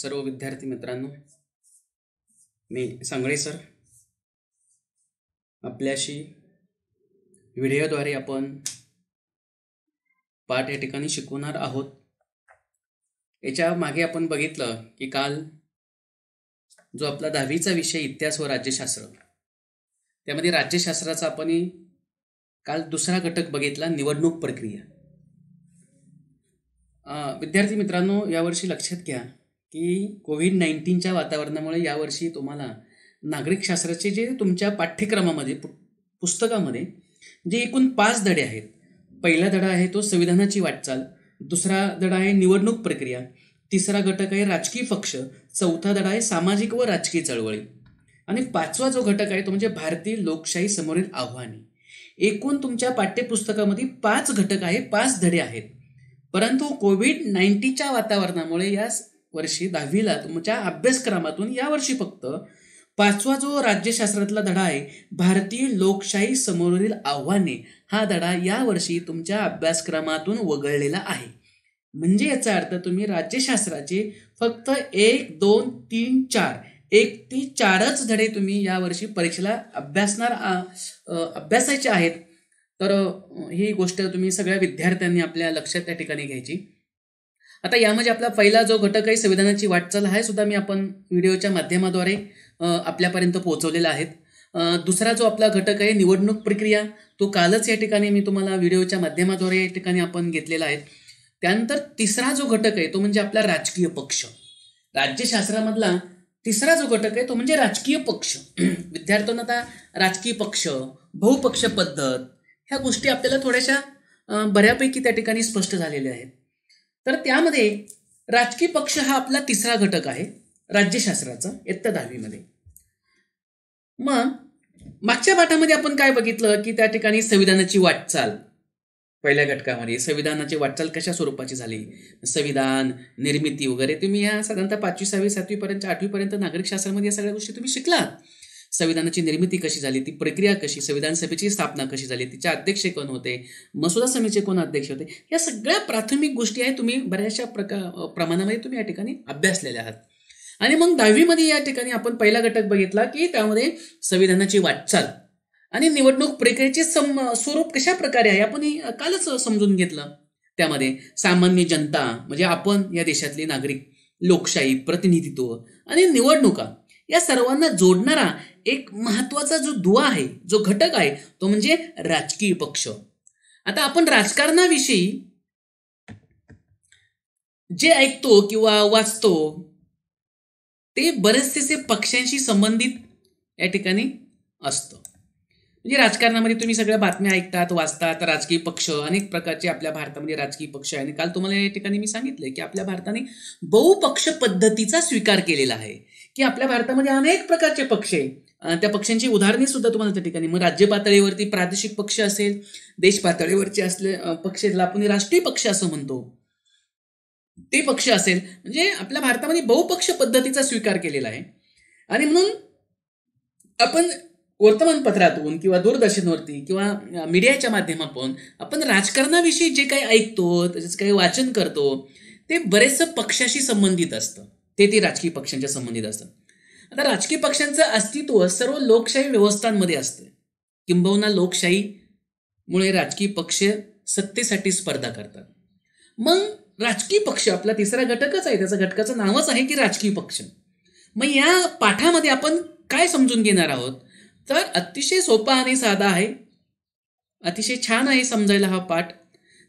सर्व विद्यार्थी मित्रांनो मी सांगळे सर आपल्याशी व्हिडिओद्वारे आपण पाठ या ठिकाणी शिकवणार आहोत याच्या मागे आपण बघितलं की काल जो आपला दहावीचा विषय इतिहास व राज्यशास्त्र त्यामध्ये राज्यशास्त्राचा आपण काल दुसरा घटक बघितला निवडणूक प्रक्रिया विद्यार्थी मित्रांनो यावर्षी लक्षात घ्या की कोविड नाईन्टीनच्या वातावरणामुळे यावर्षी तुम्हाला नागरिकशास्त्राचे जे तुमच्या पाठ्यक्रमामध्ये पु पुस्तकामध्ये जे एकूण पाच धडे आहेत पहिला धडा आहे तो संविधानाची वाटचाल दुसरा धडा आहे निवडणूक प्रक्रिया तिसरा घटक आहे राजकीय पक्ष चौथा धडा आहे सामाजिक व राजकीय चळवळी आणि पाचवा जो घटक आहे तो म्हणजे भारतीय लोकशाही समोरील आव्हाने एकूण तुमच्या पाठ्यपुस्तकामध्ये पाच घटक आहे पाच धडे आहेत परंतु कोविड नाईन्टीनच्या वातावरणामुळे या वर्षी दहावीला तुमच्या अभ्यासक्रमातून यावर्षी फक्त पाचवा जो राज्यशास्त्रातला धडा आहे भारतीय लोकशाही समोरील आव्हाने हा धडा यावर्षी तुमच्या अभ्यासक्रमातून वगळलेला आहे म्हणजे याचा अर्थ तुम्ही राज्यशास्त्राचे फक्त एक दोन तीन चार एक ते चारच धडे तुम्ही यावर्षी परीक्षेला अभ्यासणार अभ्यासायचे आहेत तर ही गोष्ट तुम्ही सगळ्या विद्यार्थ्यांनी आपल्या लक्षात त्या ठिकाणी घ्यायची आता यामध्ये आपला पहिला जो घटक आहे संविधानाची वाटचाल हा सुद्धा मी आपण व्हिडिओच्या माध्यमाद्वारे आपल्यापर्यंत पोहोचवलेला आहेत दुसरा जो आपला घटक आहे निवडणूक प्रक्रिया तो कालच या ठिकाणी मी तुम्हाला व्हिडिओच्या माध्यमाद्वारे या ठिकाणी आपण घेतलेला आहे त्यानंतर तिसरा जो घटक आहे तो म्हणजे आपला राजकीय पक्ष राज्यशास्त्रामधला तिसरा जो घटक आहे तो म्हणजे राजकीय पक्ष विद्यार्थ्यांना आता राजकीय पक्ष बहुपक्ष पद्धत ह्या गोष्टी आपल्याला थोड्याशा बऱ्यापैकी त्या ठिकाणी स्पष्ट झालेल्या आहेत तर त्यामध्ये राजकीय पक्ष हा आपला तिसरा घटक आहे राज्यशास्त्राचा इयत्ता दहावीमध्ये मग मागच्या पाठामध्ये आपण काय बघितलं की त्या ठिकाणी संविधानाची वाटचाल पहिल्या घटकामध्ये संविधानाची वाटचाल कशा स्वरूपाची झाली संविधान निर्मिती वगैरे तुम्ही या साधारणतः पाचवी सहावी सातवीपर्यंत आठवीपर्यंत नागरिकशास्त्रामध्ये या सगळ्या गोष्टी तुम्ही शिकलात संविधानाची निर्मिती कशी झाली ती प्रक्रिया कशी संविधान सभेची स्थापना कशी झाली तिचे अध्यक्ष कोण होते मसुदा समितीचे कोण अध्यक्ष होते या सगळ्या प्राथमिक गोष्टी आहेत तुम्ही बऱ्याचशा प्रका प्रमाणामध्ये तुम्ही या ठिकाणी अभ्यासलेल्या आहात आणि मग दहावीमध्ये या ठिकाणी आपण पहिला घटक बघितला की त्यामध्ये संविधानाची वाटचाल आणि निवडणूक प्रक्रियेचे सम स्वरूप कशा प्रकारे आहे आपण कालच समजून घेतलं त्यामध्ये सामान्य जनता म्हणजे आपण या देशातले नागरिक लोकशाही प्रतिनिधित्व आणि निवडणुका या सर्वांना जोडणारा एक महत्वाचा जो दुवा आहे जो घटक आहे तो म्हणजे राजकीय पक्ष आता आपण राजकारणाविषयी जे ऐकतो किंवा वाचतो ते बरेचसे पक्षांशी संबंधित या ठिकाणी असतं म्हणजे राजकारणामध्ये तुम्ही सगळ्या बातम्या ऐकतात वाचतात राजकीय पक्ष अनेक प्रकारचे आपल्या भारतामध्ये राजकीय पक्ष आहे आणि काल तुम्हाला या ठिकाणी मी सांगितलं की आपल्या भारताने बहुपक्ष पद्धतीचा स्वीकार केलेला आहे की आपल्या भारतामध्ये अनेक प्रकारचे पक्ष आहे त्या पक्षांची उदाहरणे सुद्धा तुम्हाला त्या ठिकाणी मग राज्य पातळीवरती प्रादेशिक पक्ष असेल देश पातळीवरचे असले पक्ष आपण राष्ट्रीय पक्ष असं म्हणतो ते पक्ष असेल म्हणजे आपल्या भारतामध्ये बहुपक्ष पद्धतीचा स्वीकार केलेला आहे आणि म्हणून आपण वर्तमानपत्रातून किंवा दूरदर्शनवरती किंवा मीडियाच्या माध्यमातून आपण राजकारणाविषयी जे काही ऐकतो त्याचं काही वाचन करतो ते बरेचसं पक्षाशी संबंधित असतं ते ते राजकीय पक्षांच्या संबंधित असतात आता राजकीय पक्षांचं अस्तित्व सर्व लोकशाही व्यवस्थांमध्ये असतं किंबहुना लोकशाहीमुळे राजकीय पक्ष सत्तेसाठी स्पर्धा करतात मग राजकीय पक्ष आपला तिसरा घटकच आहे त्याचा घटकाचं नावच आहे की राजकीय पक्ष मग या पाठामध्ये आपण काय समजून घेणार आहोत तर अतिशय सोपा आणि साधा आहे अतिशय छान आहे समजायला हा पाठ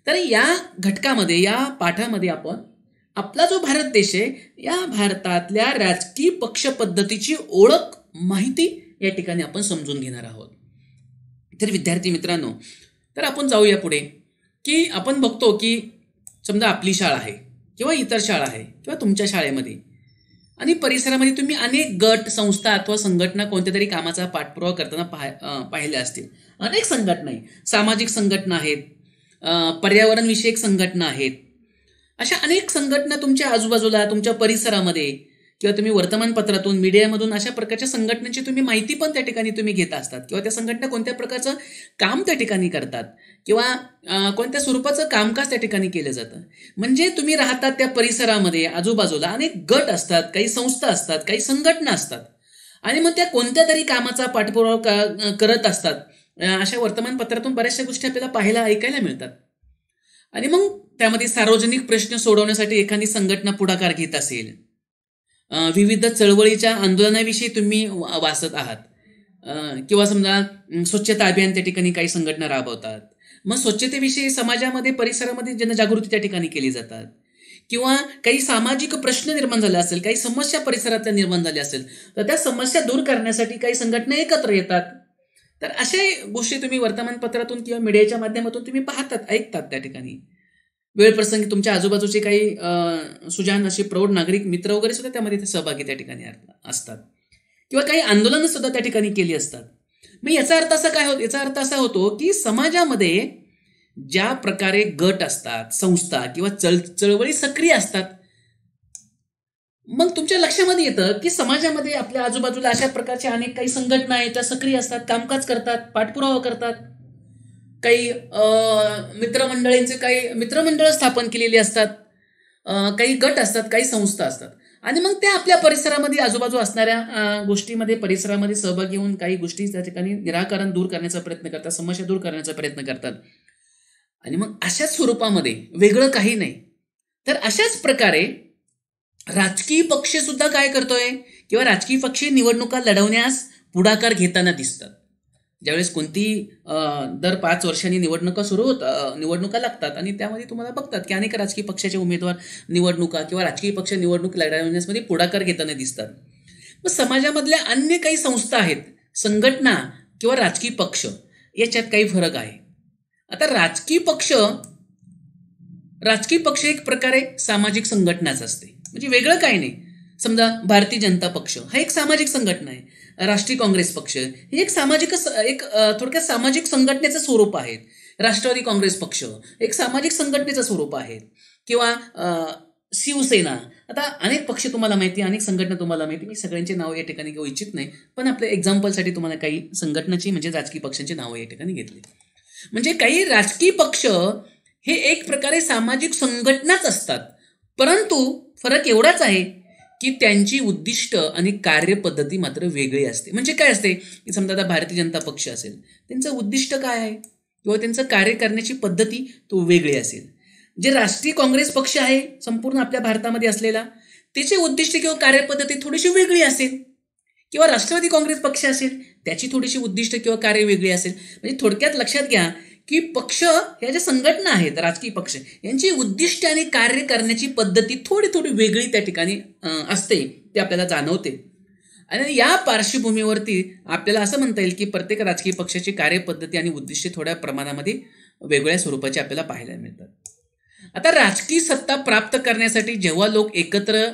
तर या घटकामध्ये या पाठामध्ये आपण आपला जो भारत देश आहे या भारतातल्या राजकीय पक्ष पद्धतीची ओळख माहिती या ठिकाणी आपण समजून घेणार आहोत तर विद्यार्थी मित्रांनो तर आपण जाऊया पुढे की आपण बघतो की समजा आपली शाळा आहे किंवा इतर शाळा आहे किंवा तुमच्या शाळेमध्ये आणि परिसरामध्ये तुम्ही अनेक गट संस्था अथवा संघटना कोणत्या तरी कामाचा पाठपुरावा करताना पाह पाहिल्या असतील अनेक संघटना आहेत सामाजिक संघटना आहेत पर्यावरणविषयक संघटना आहेत अशा अनेक संघटना तुमच्या आजूबाजूला तुमच्या परिसरामध्ये किंवा तुम्ही वर्तमानपत्रातून मीडियामधून अशा प्रकारच्या संघटनांची तुम्ही माहिती पण त्या ठिकाणी तुम्ही घेत असतात किंवा त्या संघटना कोणत्या प्रकारचं काम त्या ठिकाणी करतात किंवा कोणत्या स्वरूपाचं कामकाज त्या ठिकाणी केलं जातं म्हणजे तुम्ही राहतात त्या परिसरामध्ये आजूबाजूला अनेक गट असतात काही संस्था असतात काही संघटना असतात आणि मग त्या कोणत्या तरी कामाचा पाठपुरावा करत असतात अशा वर्तमानपत्रातून बऱ्याचशा गोष्टी आपल्याला पाहायला ऐकायला मिळतात आणि मग त्यामध्ये सार्वजनिक प्रश्न सोडवण्यासाठी एखादी संघटना पुढाकार घेत असेल विविध चळवळीच्या आंदोलनाविषयी तुम्ही वाचत आहात किंवा समजा स्वच्छता अभियान त्या ठिकाणी काही संघटना राबवतात मग स्वच्छतेविषयी समाजामध्ये परिसरामध्ये जनजागृती त्या ठिकाणी केली जातात किंवा काही सामाजिक प्रश्न निर्माण झाले असेल काही समस्या परिसरातल्या निर्माण झाल्या असेल तर त्या समस्या दूर करण्यासाठी काही संघटना एकत्र येतात तर अशा गोष्टी तुम्ही वर्तमानपत्रातून किंवा मीडियाच्या माध्यमातून तुम्ही पाहतात ऐकतात त्या ठिकाणी वेळप्रसंगी तुमच्या आजूबाजूचे काही सुजान असे प्रौढ नागरिक मित्र वगैरे सुद्धा त्यामध्ये ते सहभागी त्या ठिकाणी असतात किंवा काही आंदोलनं सुद्धा त्या ठिकाणी केली असतात मग याचा अर्थ असा काय होतो याचा अर्थ असा होतो की समाजामध्ये ज्या प्रकारे गट असतात संस्था किंवा चळ चळवळी सक्रिय असतात मग तुमच्या लक्षामध्ये येतं की समाजामध्ये आपल्या आजूबाजूला अशा प्रकारच्या अनेक काही संघटना आहेत त्या सक्रिय असतात कामकाज करतात पाठपुरावा करतात काही मित्रमंडळींचे काही मित्रमंडळ स्थापन केलेली असतात काही गट असतात काही संस्था असतात आणि मग त्या आपल्या परिसरामध्ये आजूबाजू असणाऱ्या गोष्टीमध्ये परिसरामध्ये सहभागी होऊन काही गोष्टी त्या ठिकाणी निराकरण दूर करण्याचा प्रयत्न करतात समस्या दूर करण्याचा प्रयत्न करतात आणि मग अशाच स्वरूपामध्ये वेगळं काही नाही तर अशाच प्रकारे राजकीय पक्ष सुद्धा काय करतोय किंवा राजकीय पक्ष निवडणुका लढवण्यास पुढाकार घेताना दिसतात ज्यावेळेस कोणती दर पाच वर्षांनी निवडणुका सुरू होत निवडणुका लागतात आणि त्यामध्ये तुम्हाला बघतात की अनेक राजकीय पक्षाचे उमेदवार निवडणुका किंवा राजकीय पक्ष निवडणूक लढवण्यासमध्ये पुढाकार घेताना दिसतात मग समाजामधल्या अन्य काही संस्था आहेत संघटना किंवा राजकीय पक्ष याच्यात काही फरक आहे आता राजकीय पक्ष राजकीय पक्ष एक प्रकारे सामाजिक संघटनाच असते म्हणजे वेगळं काय नाही समजा भारतीय जनता पक्ष हा एक सामाजिक संघटना आहे राष्ट्रीय काँग्रेस पक्ष हे एक सामाजिक एक थोडक्यात सामाजिक संघटनेचं स्वरूप आहेत राष्ट्रवादी काँग्रेस पक्ष एक सामाजिक संघटनेचं स्वरूप आहे किंवा शिवसेना आता अनेक पक्ष तुम्हाला माहिती अनेक संघटना तुम्हाला माहिती मी सगळ्यांची नावं या ठिकाणी घेऊ इच्छित नाही पण आपल्या एक्झाम्पलसाठी तुम्हाला काही संघटनाची म्हणजे राजकीय पक्षांची नावं या ठिकाणी घेतली म्हणजे काही राजकीय पक्ष हे एक प्रकारे सामाजिक संघटनाच असतात परंतु फरक एवढाच आहे की त्यांची उद्दिष्ट आणि कार्यपद्धती मात्र वेगळी असते म्हणजे काय असते की समजा आता भारतीय जनता पक्ष असेल त्यांचं उद्दिष्ट काय आहे किंवा त्यांचं कार्य करण्याची पद्धती तो वेगळी असेल जे राष्ट्रीय काँग्रेस पक्ष आहे संपूर्ण आपल्या भारतामध्ये असलेला त्याचे उद्दिष्ट किंवा कार्यपद्धती थोडीशी वेगळी असेल किंवा राष्ट्रवादी काँग्रेस पक्ष असेल त्याची थोडीशी उद्दिष्ट किंवा कार्य वेगळी असेल म्हणजे थोडक्यात लक्षात घ्या की पक्ष ह्या ज्या संघटना आहेत राजकीय पक्ष यांची उद्दिष्ट आणि कार्य करण्याची पद्धती थोडी थोडी वेगळी त्या ठिकाणी असते ते आपल्याला जाणवते आणि या पार्श्वभूमीवरती आपल्याला असं म्हणता येईल की प्रत्येक राजकीय पक्षाची कार्यपद्धती आणि उद्दिष्टे थोड्या प्रमाणामध्ये वेगळ्या स्वरूपाची आपल्याला पाहायला मिळतात आता राजकीय सत्ता प्राप्त करण्यासाठी जेव्हा लोक एकत्र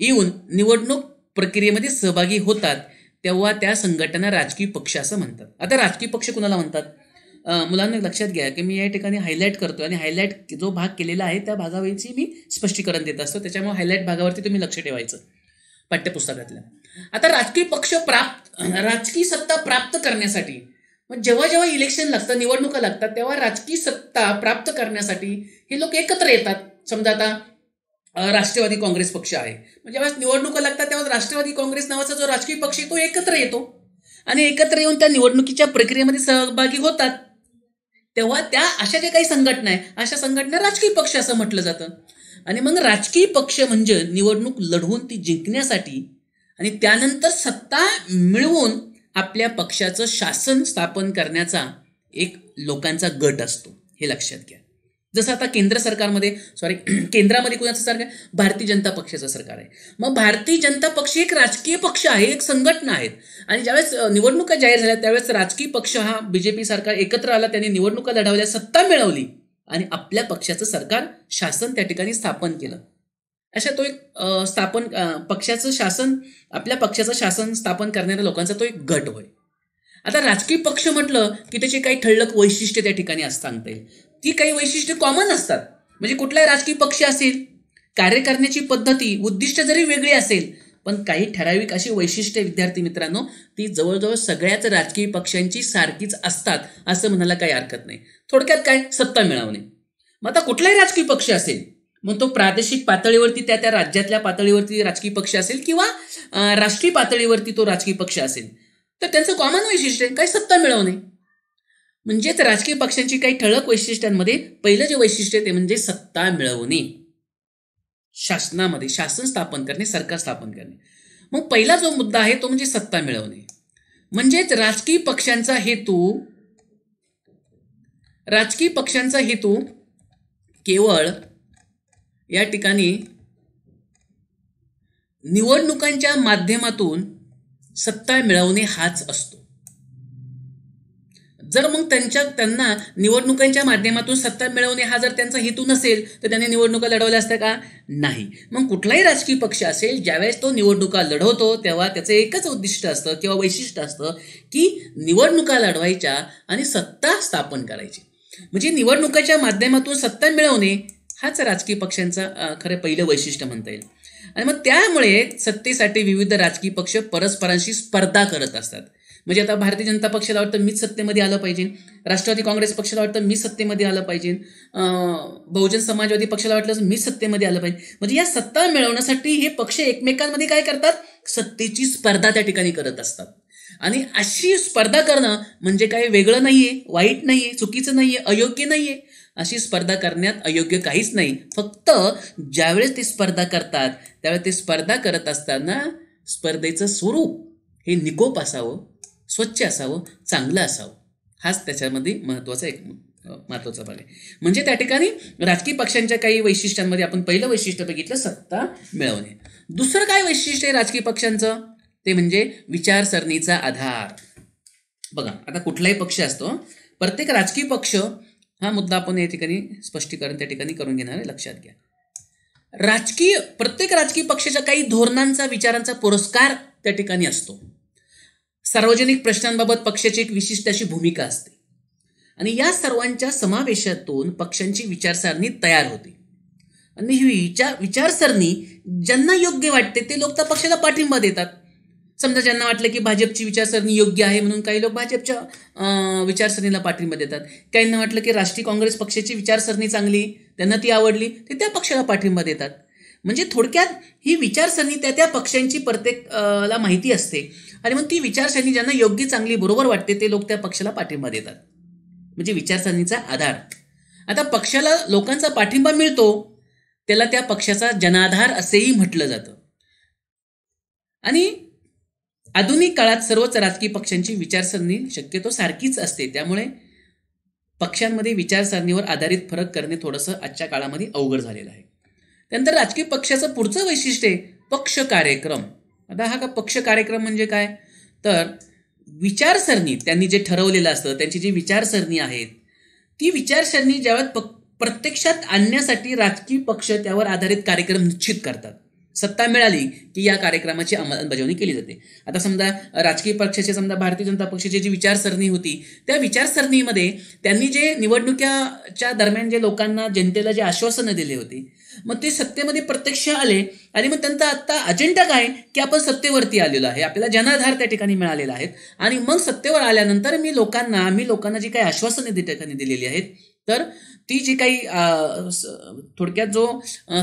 येऊन निवडणूक प्रक्रियेमध्ये सहभागी होतात तेव्हा त्या संघटना राजकीय पक्ष असं म्हणतात आता राजकीय पक्ष कुणाला म्हणतात मुलांना लक्षात घ्या की मी या ठिकाणी हायलाईट करतो आणि हायलाईट जो भाग केलेला आहे त्या भागावरची मी स्पष्टीकरण देत असतो त्याच्यामुळे हायलाईट भागावरती तुम्ही लक्ष ठेवायचं पाठ्यपुस्तकातल्या आता राजकीय पक्ष प्राप्त राजकीय सत्ता प्राप्त करण्यासाठी मग जेव्हा जेव्हा इलेक्शन लागतं निवडणुका लागतात तेव्हा राजकीय सत्ता प्राप्त करण्यासाठी हे लोक एकत्र येतात समजा आता राष्ट्रवादी काँग्रेस पक्ष आहे म्हणजे जेव्हा निवडणुका लागतात तेव्हा राष्ट्रवादी काँग्रेस नावाचा जो राजकीय पक्ष आहे तो एकत्र येतो आणि एकत्र येऊन त्या निवडणुकीच्या प्रक्रियेमध्ये सहभागी होतात तेव्हा त्या अशा ज्या काही संघटना आहे अशा संघटना राजकीय पक्ष असं म्हटलं जातं आणि मग राजकीय पक्ष म्हणजे निवडणूक लढवून ती जिंकण्यासाठी आणि त्यानंतर सत्ता मिळवून आपल्या पक्षाचं शासन स्थापन करण्याचा एक लोकांचा गट असतो हे लक्षात घ्या जसं आता केंद्र सरकारमध्ये सॉरी केंद्रामध्ये कुणाचं सरकार आहे भारतीय जनता पक्षाचं सरकार आहे मग भारतीय जनता पक्ष एक राजकीय पक्ष आहे एक संघटना आहेत आणि ज्यावेळेस निवडणुका जाहीर झाल्या त्यावेळेस राजकीय पक्ष हा बीजेपी सरकार एकत्र आला त्यांनी निवडणुका लढवल्या सत्ता मिळवली आणि आपल्या पक्षाचं सरकार शासन त्या ठिकाणी स्थापन केलं अशा तो एक स्थापन पक्षाचं शासन आपल्या पक्षाचं शासन स्थापन करणाऱ्या लोकांचा तो एक गट होय आता राजकीय पक्ष म्हटलं की त्याचे काही ठळक वैशिष्ट्य त्या ठिकाणी सांगता येईल ही काही वैशिष्ट्ये कॉमन असतात म्हणजे कुठलाही राजकीय पक्ष असेल कार्य करण्याची पद्धती उद्दिष्ट जरी वेगळी असेल पण काही ठराविक अशी वैशिष्ट्ये विद्यार्थी मित्रांनो ती जवळजवळ सगळ्याच राजकीय पक्षांची सारखीच असतात असं म्हणायला काही हरकत नाही थोडक्यात काय सत्ता मिळवणे मग आता कुठलाही राजकीय पक्ष असेल मग तो प्रादेशिक पातळीवरती त्या त्या राज्यातल्या पातळीवरती राजकीय पक्ष असेल किंवा राष्ट्रीय पातळीवरती तो राजकीय पक्ष असेल तर त्यांचं कॉमन वैशिष्ट्य काही सत्ता मिळवणे म्हणजेच राजकीय पक्षांची काही ठळक वैशिष्ट्यांमध्ये पहिलं जे वैशिष्ट्य ते म्हणजे सत्ता मिळवणे शासनामध्ये शासन स्थापन करणे सरकार स्थापन करणे मग पहिला जो मुद्दा आहे तो म्हणजे सत्ता मिळवणे म्हणजेच राजकीय पक्षांचा हेतू राजकीय पक्षांचा हेतू केवळ या ठिकाणी निवडणुकांच्या माध्यमातून सत्ता मिळवणे हाच असतो जर मग त्यांच्या त्यांना निवडणुकांच्या माध्यमातून सत्ता मिळवणे हा जर त्यांचा हेतू नसेल तर त्यांनी निवडणुका लढवल्या असत्या का नाही मग कुठलाही राजकीय पक्ष असेल ज्यावेळेस तो निवडणुका लढवतो तेव्हा त्याचं एकच उद्दिष्ट असतं किंवा वैशिष्ट्य असतं की निवडणुका लढवायच्या आणि सत्ता स्थापन करायची म्हणजे निवडणुकाच्या माध्यमातून सत्ता मिळवणे हाच राजकीय पक्षांचा खरं पहिलं वैशिष्ट्य म्हणता येईल आणि मग त्यामुळे सत्तेसाठी विविध राजकीय पक्ष परस्परांशी स्पर्धा करत असतात म्हणजे आता भारतीय जनता पक्षाला वाटतं मीच सत्तेमध्ये आलं पाहिजे राष्ट्रवादी काँग्रेस पक्षाला वाटतं मी सत्तेमध्ये आलं पाहिजे बहुजन समाजवादी पक्षाला वाटलं मी सत्तेमध्ये आलं पाहिजे म्हणजे या सत्ता मिळवण्यासाठी हे पक्ष एकमेकांमध्ये काय करतात सत्तेची स्पर्धा त्या ठिकाणी करत असतात आणि अशी स्पर्धा करणं म्हणजे काही वेगळं नाही आहे वाईट नाही आहे चुकीचं नाही आहे अयोग्य नाही आहे अशी स्पर्धा करण्यात अयोग्य काहीच नाही फक्त ज्यावेळेस ते स्पर्धा करतात त्यावेळेस ते स्पर्धा करत असताना स्पर्धेचं स्वरूप हे निकोप असावं स्वच्छ असावं चांगलं असावं हाच त्याच्यामध्ये महत्त्वाचा एक महत्त्वाचा भाग आहे म्हणजे त्या ठिकाणी राजकीय पक्षांच्या काही वैशिष्ट्यांमध्ये आपण पहिलं वैशिष्ट्य बघितलं सत्ता मिळवणे दुसरं काय वैशिष्ट्य आहे राजकीय पक्षांचं ते म्हणजे विचारसरणीचा आधार बघा आता कुठलाही पक्ष असतो प्रत्येक राजकीय पक्ष हा मुद्दा आपण या ठिकाणी स्पष्टीकरण त्या ठिकाणी करून घेणार आहे लक्षात घ्या राजकीय प्रत्येक राजकीय पक्षाच्या काही धोरणांचा विचारांचा पुरस्कार त्या ठिकाणी असतो सार्वजनिक प्रश्नांबाबत पक्षाची एक विशिष्ट अशी भूमिका असते आणि या सर्वांच्या समावेशातून पक्षांची विचारसरणी तयार होते आणि ही विचार विचारसरणी ज्यांना योग्य वाटते ते लोक त्या पक्षाला पाठिंबा देतात समजा ज्यांना वाटलं की भाजपची विचारसरणी योग्य आहे म्हणून काही लोक भाजपच्या विचारसरणीला पाठिंबा देतात काहींना वाटलं की राष्ट्रीय काँग्रेस पक्षाची विचारसरणी चांगली त्यांना ती आवडली ते त्या पक्षाला पाठिंबा देतात म्हणजे थोडक्यात ही विचारसरणी त्या त्या पक्षांची प्रत्येकला माहिती असते आणि मग ती विचारसरणी ज्यांना योग्य चांगली बरोबर वाटते ते लोक त्या पक्षाला पाठिंबा देतात म्हणजे विचारसरणीचा आधार आता पक्षाला लोकांचा पाठिंबा मिळतो त्याला त्या पक्षाचा जनाधार असेही म्हटलं जातं आणि आधुनिक काळात सर्वच राजकीय पक्षांची विचारसरणी शक्यतो सारखीच असते त्यामुळे पक्षांमध्ये विचारसरणीवर आधारित फरक करणे थोडंसं आजच्या काळामध्ये अवघड झालेलं आहे त्यानंतर राजकीय पक्षाचं पुढचं वैशिष्ट्य पक्ष कार्यक्रम आता हा का पक्ष कार्यक्रम म्हणजे काय तर विचारसरणी त्यांनी जे ठरवलेलं असतं त्यांची जी विचारसरणी आहेत ती विचारसरणी ज्यावेळेस प प्रत्यक्षात आणण्यासाठी राजकीय पक्ष त्यावर आधारित कार्यक्रम निश्चित करतात सत्ता मिळाली की या कार्यक्रमाची अंमलबजावणी केली जाते आता समजा राजकीय पक्षाचे समजा भारतीय जनता पक्षाची जी विचारसरणी होती त्या विचारसरणीमध्ये त्यांनी जे निवडणुकीच्या दरम्यान जे लोकांना जनतेला जे आश्वासनं दिले होती मग ते सत्तेमध्ये प्रत्यक्ष आले आणि मग त्यांचा आत्ता अजेंडा काय की आपण सत्तेवरती आलेलो आहे आपल्याला जनाधार त्या ठिकाणी मिळालेला आहे आणि मग सत्तेवर आल्यानंतर मी लोकांना मी लोकांना जी काही आश्वासने त्या ठिकाणी दिलेली आहेत तर ती जी काही थोडक्यात जो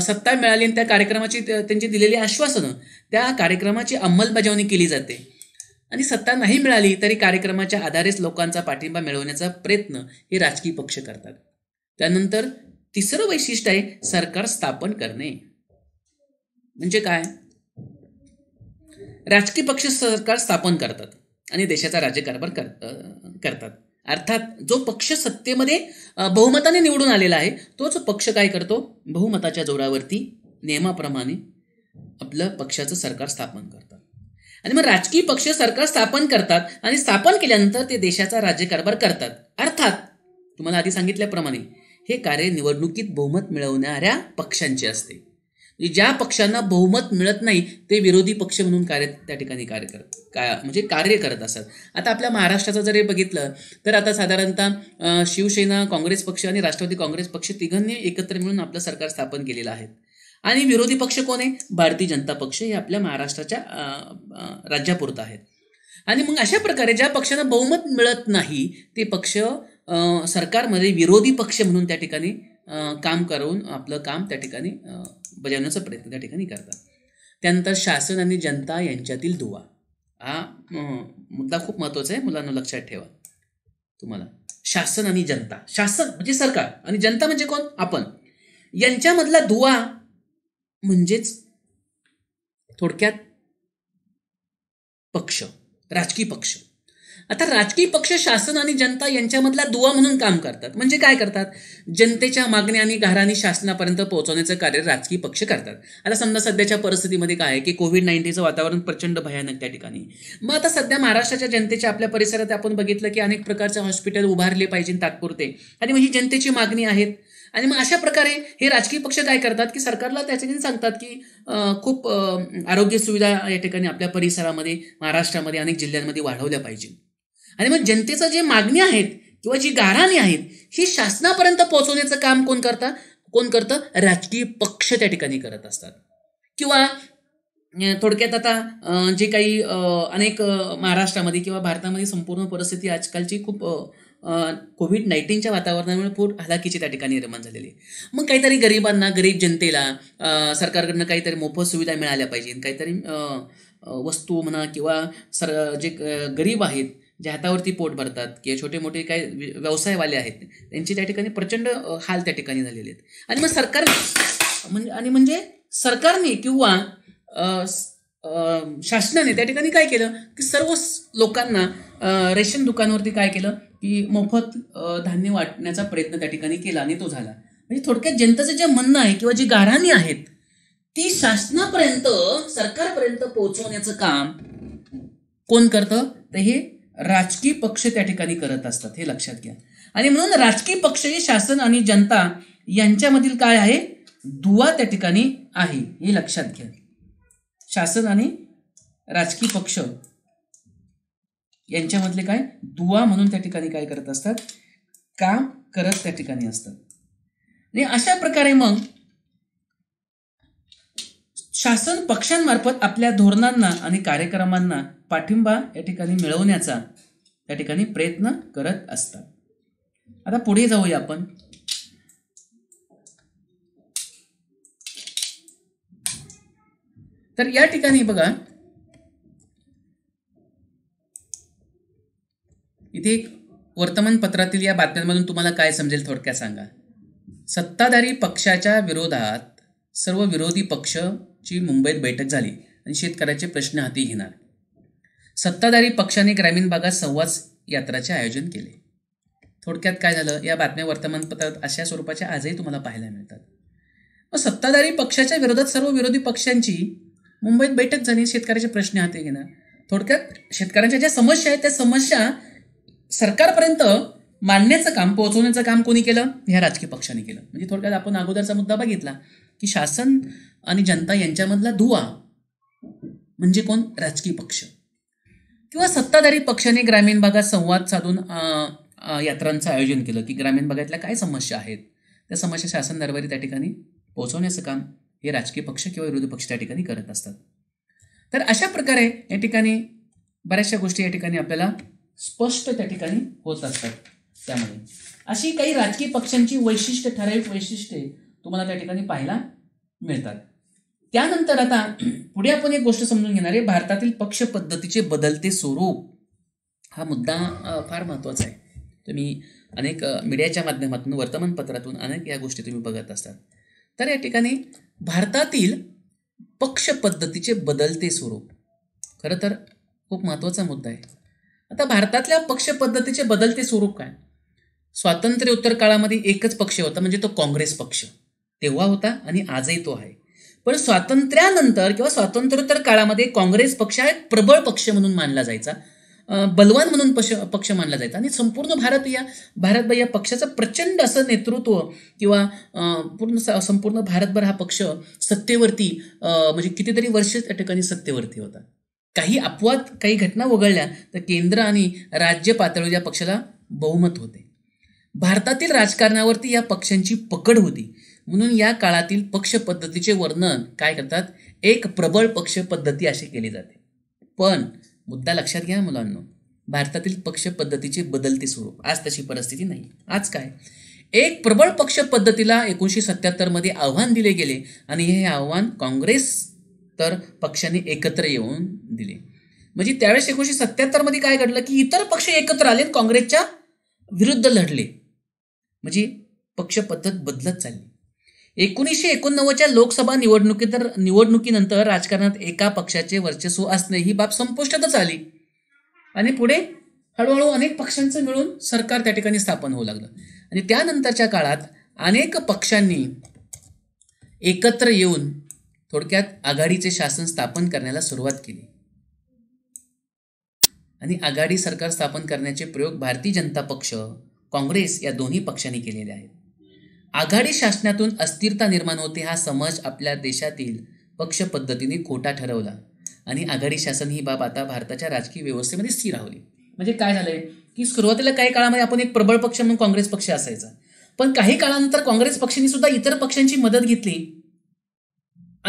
सत्ता मिळाली त्या कार्यक्रमाची त्यांची दिलेली आश्वासनं त्या कार्यक्रमाची अंमलबजावणी केली जाते आणि सत्ता नाही मिळाली तरी कार्यक्रमाच्या आधारेच लोकांचा पाठिंबा मिळवण्याचा प्रयत्न हे राजकीय पक्ष करतात त्यानंतर तिसरं वैशिष्ट्य आहे सरकार स्थापन करणे म्हणजे काय राजकीय पक्ष सरकार स्थापन करतात आणि देशाचा राज्यकारभार कर करतात अर्थात जो पक्ष सत्तेमध्ये बहुमताने निवडून आलेला आहे तोच पक्ष काय करतो बहुमताच्या जोरावरती नियमाप्रमाणे आपलं पक्षाचं सरकार स्थापन करतात आणि मग राजकीय पक्ष सरकार स्थापन करतात आणि स्थापन केल्यानंतर ते देशाचा राज्यकारभार करतात अर्थात तुम्हाला आधी सांगितल्याप्रमाणे हे कार्य निवडणुकीत बहुमत मिळवणाऱ्या पक्षांचे असते म्हणजे ज्या पक्षांना बहुमत मिळत नाही ते विरोधी पक्ष म्हणून कार्य त्या ठिकाणी कार्य करत का म्हणजे कार्य करत असतात आता आपल्या महाराष्ट्राचं जर हे बघितलं तर आता साधारणतः शिवसेना काँग्रेस पक्ष आणि राष्ट्रवादी काँग्रेस पक्ष तिघांनी एकत्र मिळून आपलं सरकार स्थापन केलेलं आहे आणि विरोधी पक्ष कोण आहे भारतीय जनता पक्ष हे आपल्या महाराष्ट्राच्या राज्यापुरतं आहेत आणि मग अशा प्रकारे ज्या पक्षांना बहुमत मिळत नाही ते पक्ष सरकारमध्ये विरोधी पक्ष म्हणून त्या ठिकाणी काम करून आपलं काम त्या ठिकाणी बजावण्याचा प्रयत्न त्या ठिकाणी करतात त्यानंतर शासन आणि जनता यांच्यातील दुवा हा मुद्दा खूप महत्त्वाचा आहे मुलांना लक्षात ठेवा तुम्हाला शासन आणि जनता शासन म्हणजे सरकार आणि जनता म्हणजे कोण आपण यांच्यामधला दुवा म्हणजेच थोडक्यात पक्ष राजकीय पक्ष आता राजकीय पक्ष शासन आणि जनता यांच्यामधला दुवा म्हणून काम करतात म्हणजे काय करतात जनतेच्या मागण्या आणि घराणी शासनापर्यंत पोहोचवण्याचं कार्य राजकीय पक्ष करतात आता समजा सध्याच्या परिस्थितीमध्ये काय आहे की कोविड नाईन्टीनचं वातावरण प्रचंड भयानक त्या ठिकाणी मग आता सध्या महाराष्ट्राच्या जनतेच्या आपल्या परिसरात आपण बघितलं की अनेक प्रकारचे हॉस्पिटल उभारले पाहिजे तात्पुरते आणि मग ही जनतेची मागणी आहेत आणि मग अशा प्रकारे हे राजकीय पक्ष काय करतात की सरकारला त्याच्याने सांगतात की खूप आरोग्य सुविधा या ठिकाणी आपल्या परिसरामध्ये महाराष्ट्रामध्ये अनेक जिल्ह्यांमध्ये वाढवल्या पाहिजे आणि मग जनतेचं जे मागणी आहेत किंवा जी गाराणी आहेत ही शासनापर्यंत पोहोचवण्याचं काम कोण करता कोण करतं राजकीय पक्ष त्या ठिकाणी करत असतात किंवा थोडक्यात आता जे काही अनेक महाराष्ट्रामध्ये किंवा भारतामध्ये संपूर्ण परिस्थिती आजकालची खूप कोविड नाईन्टीनच्या वातावरणामुळे पूर हलाकीची त्या ठिकाणी निर्माण झालेली मग काहीतरी गरिबांना गरीब जनतेला सरकारकडनं काहीतरी मोफत सुविधा मिळाल्या पाहिजेत काहीतरी वस्तू म्हणा किंवा सर जे गरीब आहेत जे हातावरती पोट भरतात किंवा छोटे मोठे काय व्यवसायवाले आहेत त्यांची त्या ठिकाणी प्रचंड हाल त्या ठिकाणी झालेले आहेत आणि मग सरकार म्हणजे आणि म्हणजे सरकारने किंवा शासनाने त्या ठिकाणी काय केलं की सर्व लोकांना रेशन दुकानावरती काय केलं की मोफत धान्य वाटण्याचा प्रयत्न त्या ठिकाणी केला आणि तो झाला म्हणजे थोडक्यात जनतेचं जे म्हणणं आहे किंवा जी गाराणी आहेत ती शासनापर्यंत सरकारपर्यंत पोहोचवण्याचं काम कोण करतं तर हे राजकीय पक्ष त्या ठिकाणी करत असतात हे लक्षात घ्या आणि म्हणून राजकीय पक्ष हे शासन आणि जनता यांच्यामधील काय आहे दुवा त्या ठिकाणी आहे हे लक्षात घ्या शासन आणि राजकीय पक्ष यांच्यामधले काय दुवा म्हणून त्या ठिकाणी काय करत असतात काम करत त्या ठिकाणी असतात आणि अशा प्रकारे मग शासन पक्षांमार्फत आपल्या धोरणांना आणि कार्यक्रमांना पाठिंबा या ठिकाणी मिळवण्याचा त्या ठिकाणी प्रयत्न करत असतात आता पुढे जाऊया आपण तर या ठिकाणी बघा इथे एक वर्तमानपत्रातील या बातम्यांमधून तुम्हाला काय समजेल थोडक्यात सांगा सत्ताधारी पक्षाच्या विरोधात सर्व विरोधी पक्ष ची मुंबईत बैठक झाली आणि शेतकऱ्याचे प्रश्न हाती घेणार सत्ताधारी पक्षाने ग्रामीण भागात संवाद यात्राचे आयोजन केले थोडक्यात काय झालं या बातम्या वर्तमानपत्रात अशा स्वरूपाच्या आजही तुम्हाला पाहायला मिळतात मग सत्ताधारी पक्षाच्या विरोधात सर्व विरोधी पक्षांची मुंबईत बैठक झाली शेतकऱ्याचे प्रश्न हाती घेणार थोडक्यात शेतकऱ्यांच्या ज्या समस्या आहेत त्या समस्या सरकारपर्यंत मांडण्याचं काम पोहोचवण्याचं काम कोणी केलं ह्या राजकीय पक्षाने केलं म्हणजे थोडक्यात आपण अगोदरचा मुद्दा बघितला की शासन आणि जनता यांच्यामधला धुवा म्हणजे कोण राजकीय पक्ष किंवा सत्ताधारी पक्षाने ग्रामीण भागात संवाद साधून यात्रांचं आयोजन केलं की ग्रामीण भागातल्या काय समस्या आहेत त्या समस्या शासन दरबारी त्या ठिकाणी पोहोचवण्याचं काम हे राजकीय पक्ष किंवा विरोधी पक्ष त्या ठिकाणी करत असतात तर अशा प्रकारे या ठिकाणी बऱ्याचशा गोष्टी या ठिकाणी आपल्याला स्पष्ट त्या ठिकाणी होत असतात त्यामध्ये अशी काही राजकीय पक्षांची वैशिष्ट्य ठराविक वैशिष्ट्ये तुम्हाला त्या ठिकाणी पाहायला मिळतात त्यानंतर आता पुढे आपण एक गोष्ट समजून घेणार आहे भारतातील पक्ष पद्धतीचे बदलते स्वरूप हा मुद्दा फार महत्त्वाचा आहे तुम्ही अनेक मीडियाच्या माध्यमातून वर्तमानपत्रातून अनेक या गोष्टी तुम्ही बघत असतात तर या ठिकाणी भारतातील पक्ष पद्धतीचे बदलते स्वरूप खरं तर खूप महत्त्वाचा मुद्दा आहे आता भारतातल्या पक्ष पद्धतीचे बदलते स्वरूप काय स्वातंत्र्योत्तर काळामध्ये एकच पक्ष होता म्हणजे तो काँग्रेस पक्ष तेव्हा होता आणि आजही तो आहे पण स्वातंत्र्यानंतर किंवा स्वातंत्र्योत्तर काळामध्ये काँग्रेस पक्ष हा एक प्रबळ पक्ष म्हणून मानला जायचा बलवान म्हणून पक्ष पक्ष मानला जायचा आणि संपूर्ण भारत या भारतभर या पक्षाचं प्रचंड असं नेतृत्व किंवा पूर्ण संपूर्ण भारतभर हा पक्ष सत्तेवरती म्हणजे कितीतरी वर्ष त्या ठिकाणी सत्तेवरती होता काही अपवाद काही घटना वगळल्या तर केंद्र आणि राज्य पातळीवर या पक्षाला बहुमत होते भारतातील राजकारणावरती या पक्षांची पकड होती म्हणून या काळातील पक्ष पद्धतीचे वर्णन काय करतात एक प्रबळ पक्ष पद्धती असे केली जाते पण मुद्दा लक्षात घ्या मुलांना भारतातील पक्ष पद्धतीचे बदलते स्वरूप आज तशी परिस्थिती नाही आज काय एक प्रबळ पक्ष पद्धतीला एकोणीसशे सत्याहत्तरमध्ये आव्हान दिले गेले आणि हे आव्हान काँग्रेस तर पक्षाने एकत्र येऊन दिले म्हणजे त्यावेळेस एकोणीसशे सत्याहत्तरमध्ये काय घडलं की इतर पक्ष एकत्र आले काँग्रेसच्या विरुद्ध लढले म्हणजे पक्षपद्धत बदलत चालली एकोणीसशे एकोणनव्वदच्या लोकसभा निवडणुकी तर निवडणुकीनंतर राजकारणात एका पक्षाचे वर्चस्व असणे ही बाब संपुष्टातच आली आणि पुढे हळूहळू अनेक पक्षांचं मिळून सरकार त्या ठिकाणी स्थापन होऊ लागलं आणि त्यानंतरच्या काळात अनेक पक्षांनी एकत्र येऊन थोडक्यात आघाडीचे शासन स्थापन करण्याला सुरुवात केली आणि आघाडी सरकार स्थापन करण्याचे प्रयोग भारतीय जनता पक्ष काँग्रेस या दोन्ही पक्षांनी केलेले आहेत आघाडी शासनातून अस्थिरता निर्माण होते हा समज आपल्या देशातील पक्षपद्धतीने खोटा ठरवला आणि आघाडी शासन ही बाब आता भारताच्या राजकीय व्यवस्थेमध्ये स्थिर राहिली म्हणजे काय झालंय की सुरुवातीला काही काळामध्ये आपण एक प्रबळ पक्ष म्हणून काँग्रेस पक्ष असायचा पण काही काळानंतर काँग्रेस पक्षाने सुद्धा इतर पक्षांची मदत घेतली